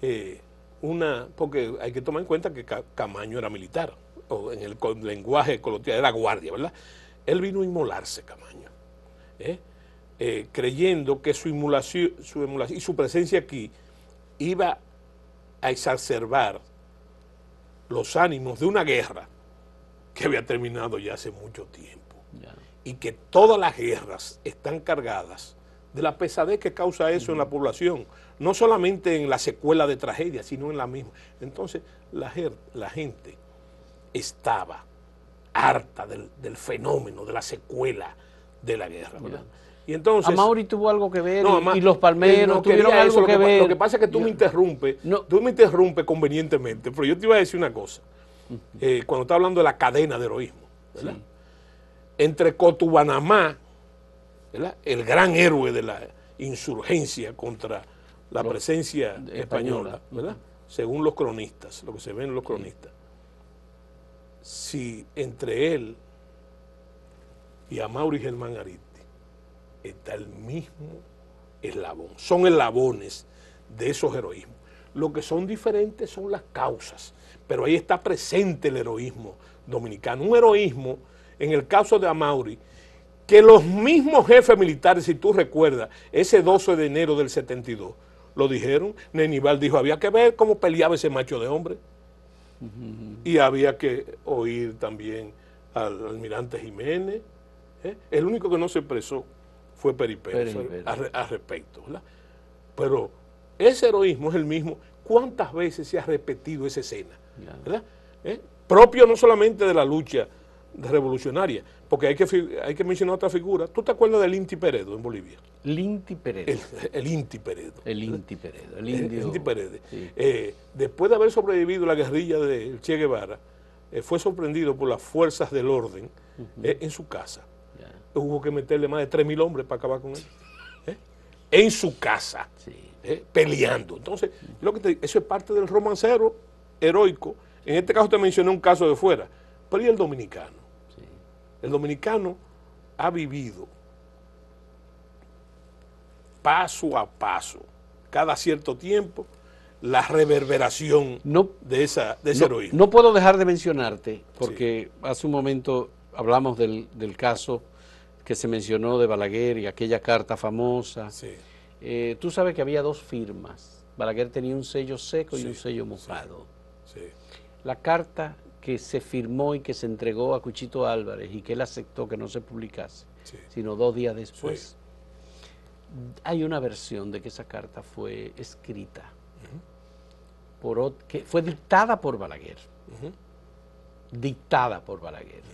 eh, una, porque hay que tomar en cuenta que Camaño era militar, o en el lenguaje coloquial era guardia, ¿verdad? Él vino a inmolarse, Camaño, ¿eh? Eh, creyendo que su, inmolación, emulación y su presencia aquí iba a exacerbar los ánimos de una guerra que había terminado ya hace mucho tiempo y que todas las guerras están cargadas de la pesadez que causa eso en la población no solamente en la secuela de tragedia, sino en la misma. Entonces, la, gente estaba harta del, fenómeno, de la secuela de la guerra. Y entonces... A Mauri tuvo algo que ver y, los palmeros tuvieron algo que, ver. Lo que pasa es que tú me interrumpes, tú me interrumpes convenientemente, pero yo te iba a decir una cosa. Eh, cuando está hablando de la cadena de heroísmo, Entre Cotubanamá, el gran héroe de la insurgencia contra la presencia española, ¿verdad? Según los cronistas, lo que se ven los cronistas. Si entre él y Amauri Germán Aristi está el mismo eslabón, son eslabones de esos heroísmos. Lo que son diferentes son las causas, pero ahí está presente el heroísmo dominicano, un heroísmo, en el caso de Amauri, que los mismos jefes militares, si tú recuerdas, ese 12 de enero del 72, lo dijeron. Nenibal dijo, había que ver cómo peleaba ese macho de hombre. Y había que oír también al almirante Jiménez. ¿eh? El único que no se expresó fue Peripé al, respecto. Pero ese heroísmo es el mismo. ¿Cuántas veces se ha repetido esa escena? ¿Eh? Propio no solamente de la lucha revolucionaria. Porque hay que, hay que mencionar otra figura. ¿Tú te acuerdas del Inti Peredo en Bolivia? Linti Peredo. El, Inti Peredo. El Inti Peredo. El, eh, Inti Peredo. Eh, después de haber sobrevivido la guerrilla de Che Guevara, eh, fue sorprendido por las fuerzas del orden en su casa. Hubo que meterle más de 3.000 hombres para acabar con él. En su casa. peleando. Entonces, lo que eso es parte del romancero heroico. En este caso te mencioné un caso de fuera, pero ¿y el dominicano? El dominicano ha vivido paso a paso, cada cierto tiempo, la reverberación de, esa, de ese no, No puedo dejar de mencionarte, porque hace un momento hablamos del, caso que se mencionó de Balaguer y aquella carta famosa. Eh, tú sabes que había dos firmas. Balaguer tenía un sello seco y un sello mojado. La carta que se firmó y que se entregó a Cuchito Álvarez y que él aceptó que no se publicase, sino dos días después. Hay una versión de que esa carta fue escrita, por, que fue dictada por Balaguer, dictada por Balaguer,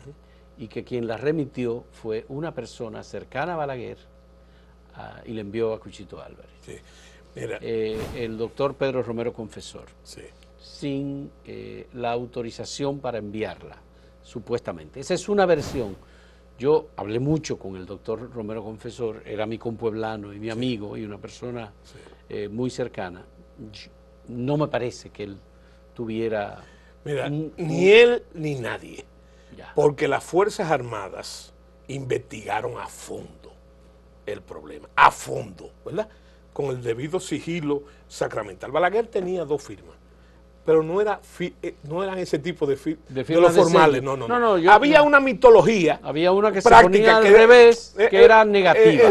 y que quien la remitió fue una persona cercana a Balaguer ah, y le envió a Cuchito Álvarez. Eh, el doctor Pedro Romero Confesor. Sí sin eh, la autorización para enviarla, supuestamente. Esa es una versión. Yo hablé mucho con el doctor Romero Confesor, era mi compueblano y mi amigo y una persona eh, muy cercana. No me parece que él tuviera... ni él ni nadie. Porque las Fuerzas Armadas investigaron a fondo el problema, a fondo, ¿verdad? Con el debido sigilo sacramental. Balaguer tenía dos firmas pero no, era eh, no eran ese tipo de, de, los formales. No, no, no. había una mitología. Había una que práctica, se ponía al que revés, eh, que eh, era negativa.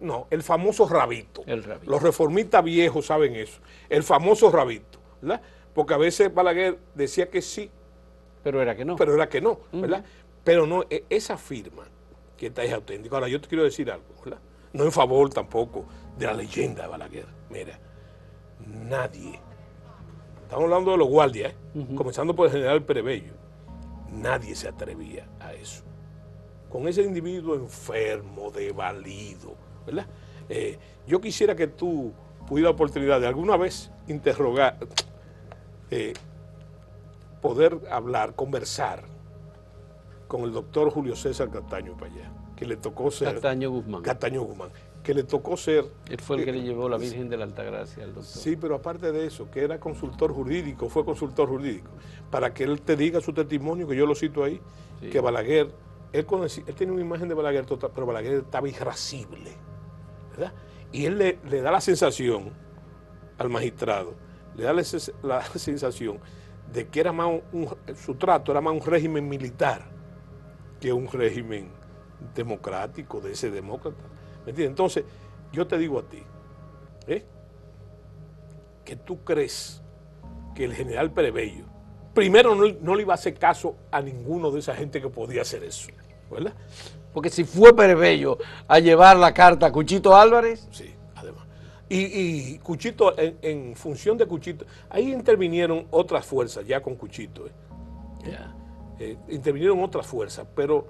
no, el, famoso rabito. Los reformistas viejos saben eso. El famoso rabito, ¿verdad? Porque a veces Balaguer decía que sí. Pero era que no. Pero era que no, Pero no, e, esa firma que está es auténtica. Ahora, yo te quiero decir algo, No en favor tampoco de la leyenda de Balaguer. Mira, nadie Estamos hablando de los guardias, ¿eh? comenzando por el general Perebello. Nadie se atrevía a eso. Con ese individuo enfermo, devalido, ¿verdad? Eh, yo quisiera que tú pudieras oportunidad de alguna vez interrogar, eh, poder hablar, conversar con el doctor Julio César Castaño para allá, que le tocó ser... Castaño Guzmán. Castaño Guzmán que le tocó ser... Él fue el que le eh, llevó la Virgen de la Altagracia al doctor. Sí, pero aparte de eso, que era consultor jurídico, fue consultor jurídico, para que él te diga su testimonio, que yo lo cito ahí, que Balaguer, él, tiene una imagen de Balaguer total, pero Balaguer estaba irascible, ¿verdad? Y él le, da la sensación al magistrado, le da la, sensación de que era más su trato era más un régimen militar que un régimen democrático de ese demócrata. Entonces, yo te digo a ti, ¿eh? que tú crees que el general Perebello, primero no, le iba a hacer caso a ninguno de esa gente que podía hacer eso, ¿verdad? Porque si fue Perebello a llevar la carta a Cuchito Álvarez. Sí, además. Y, Cuchito, en, función de Cuchito, ahí intervinieron otras fuerzas ya con Cuchito. ¿eh? Eh, intervinieron otras fuerzas, pero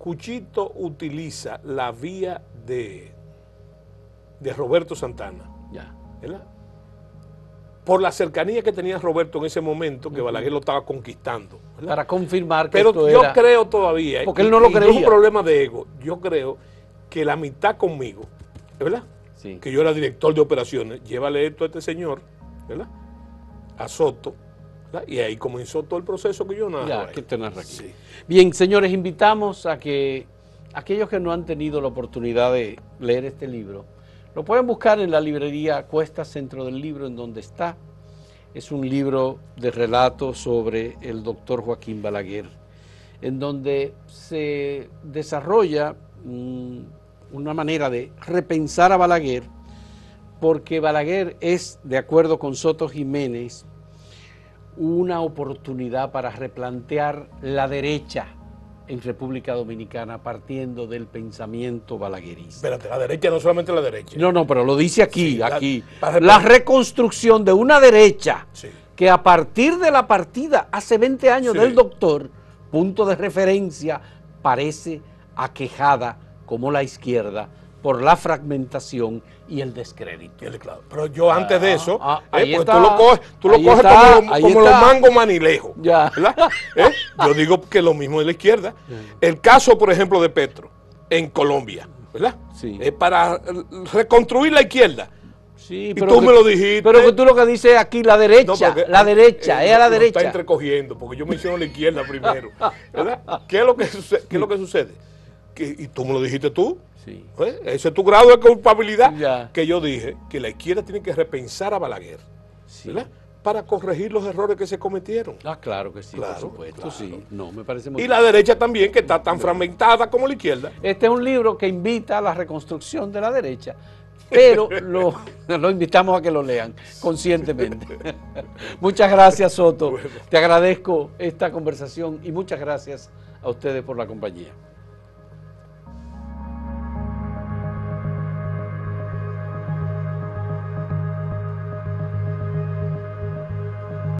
Cuchito utiliza la vía de, de Roberto Santana. Ya. ¿Verdad? Por la cercanía que tenía Roberto en ese momento, que Balaguer lo estaba conquistando. Para confirmar que Pero yo creo todavía. Porque él no lo es un problema de ego. Yo creo que la mitad conmigo, ¿verdad? Sí. Que yo era director de operaciones. Llévale esto a este señor, ¿verdad? A Soto y ahí comenzó todo el proceso que yo nada Ya, que narra aquí. Bien, señores, invitamos a que aquellos que no han tenido la oportunidad de leer este libro, lo pueden buscar en la librería Cuesta Centro del Libro, en donde está. Es un libro de relatos sobre el doctor Joaquín Balaguer, en donde se desarrolla mm, una manera de repensar a Balaguer, porque Balaguer es, de acuerdo con Soto Jiménez, una oportunidad para replantear la derecha en República Dominicana partiendo del pensamiento balaguerista. Espérate, la derecha no solamente la derecha. No, no, pero lo dice aquí, aquí. La, reconstrucción de una derecha que a partir de la partida hace 20 años del doctor, punto de referencia, parece aquejada como la izquierda por la fragmentación y el descrédito. Pero yo antes de ah, eso, ah, eh, pues tú lo coges, tú lo coges como, los mangos manilejos. ¿Eh? Yo digo que lo mismo de la izquierda. El caso, por ejemplo, de Petro en Colombia, ¿verdad? Sí. para reconstruir la izquierda. Sí, pero y tú me lo dijiste. Pero que tú lo que dices aquí, la derecha, la eh, derecha, es a la derecha. Está entrecogiendo, porque yo menciono la izquierda primero. ¿Qué es lo que ¿Qué es lo que sucede? y tú me lo dijiste tú. Sí. ¿Eh? Ese es tu grado de culpabilidad que yo dije, que la izquierda tiene que repensar a Balaguer. ¿verdad? para corregir los errores que se cometieron. Ah, claro que sí, por supuesto. Sí. No, me parece y la derecha también, que está tan fragmentada como la izquierda. Este es un libro que invita a la reconstrucción de la derecha, pero lo, invitamos a que lo lean conscientemente. muchas gracias, Soto. Te agradezco esta conversación y muchas gracias a ustedes por la compañía.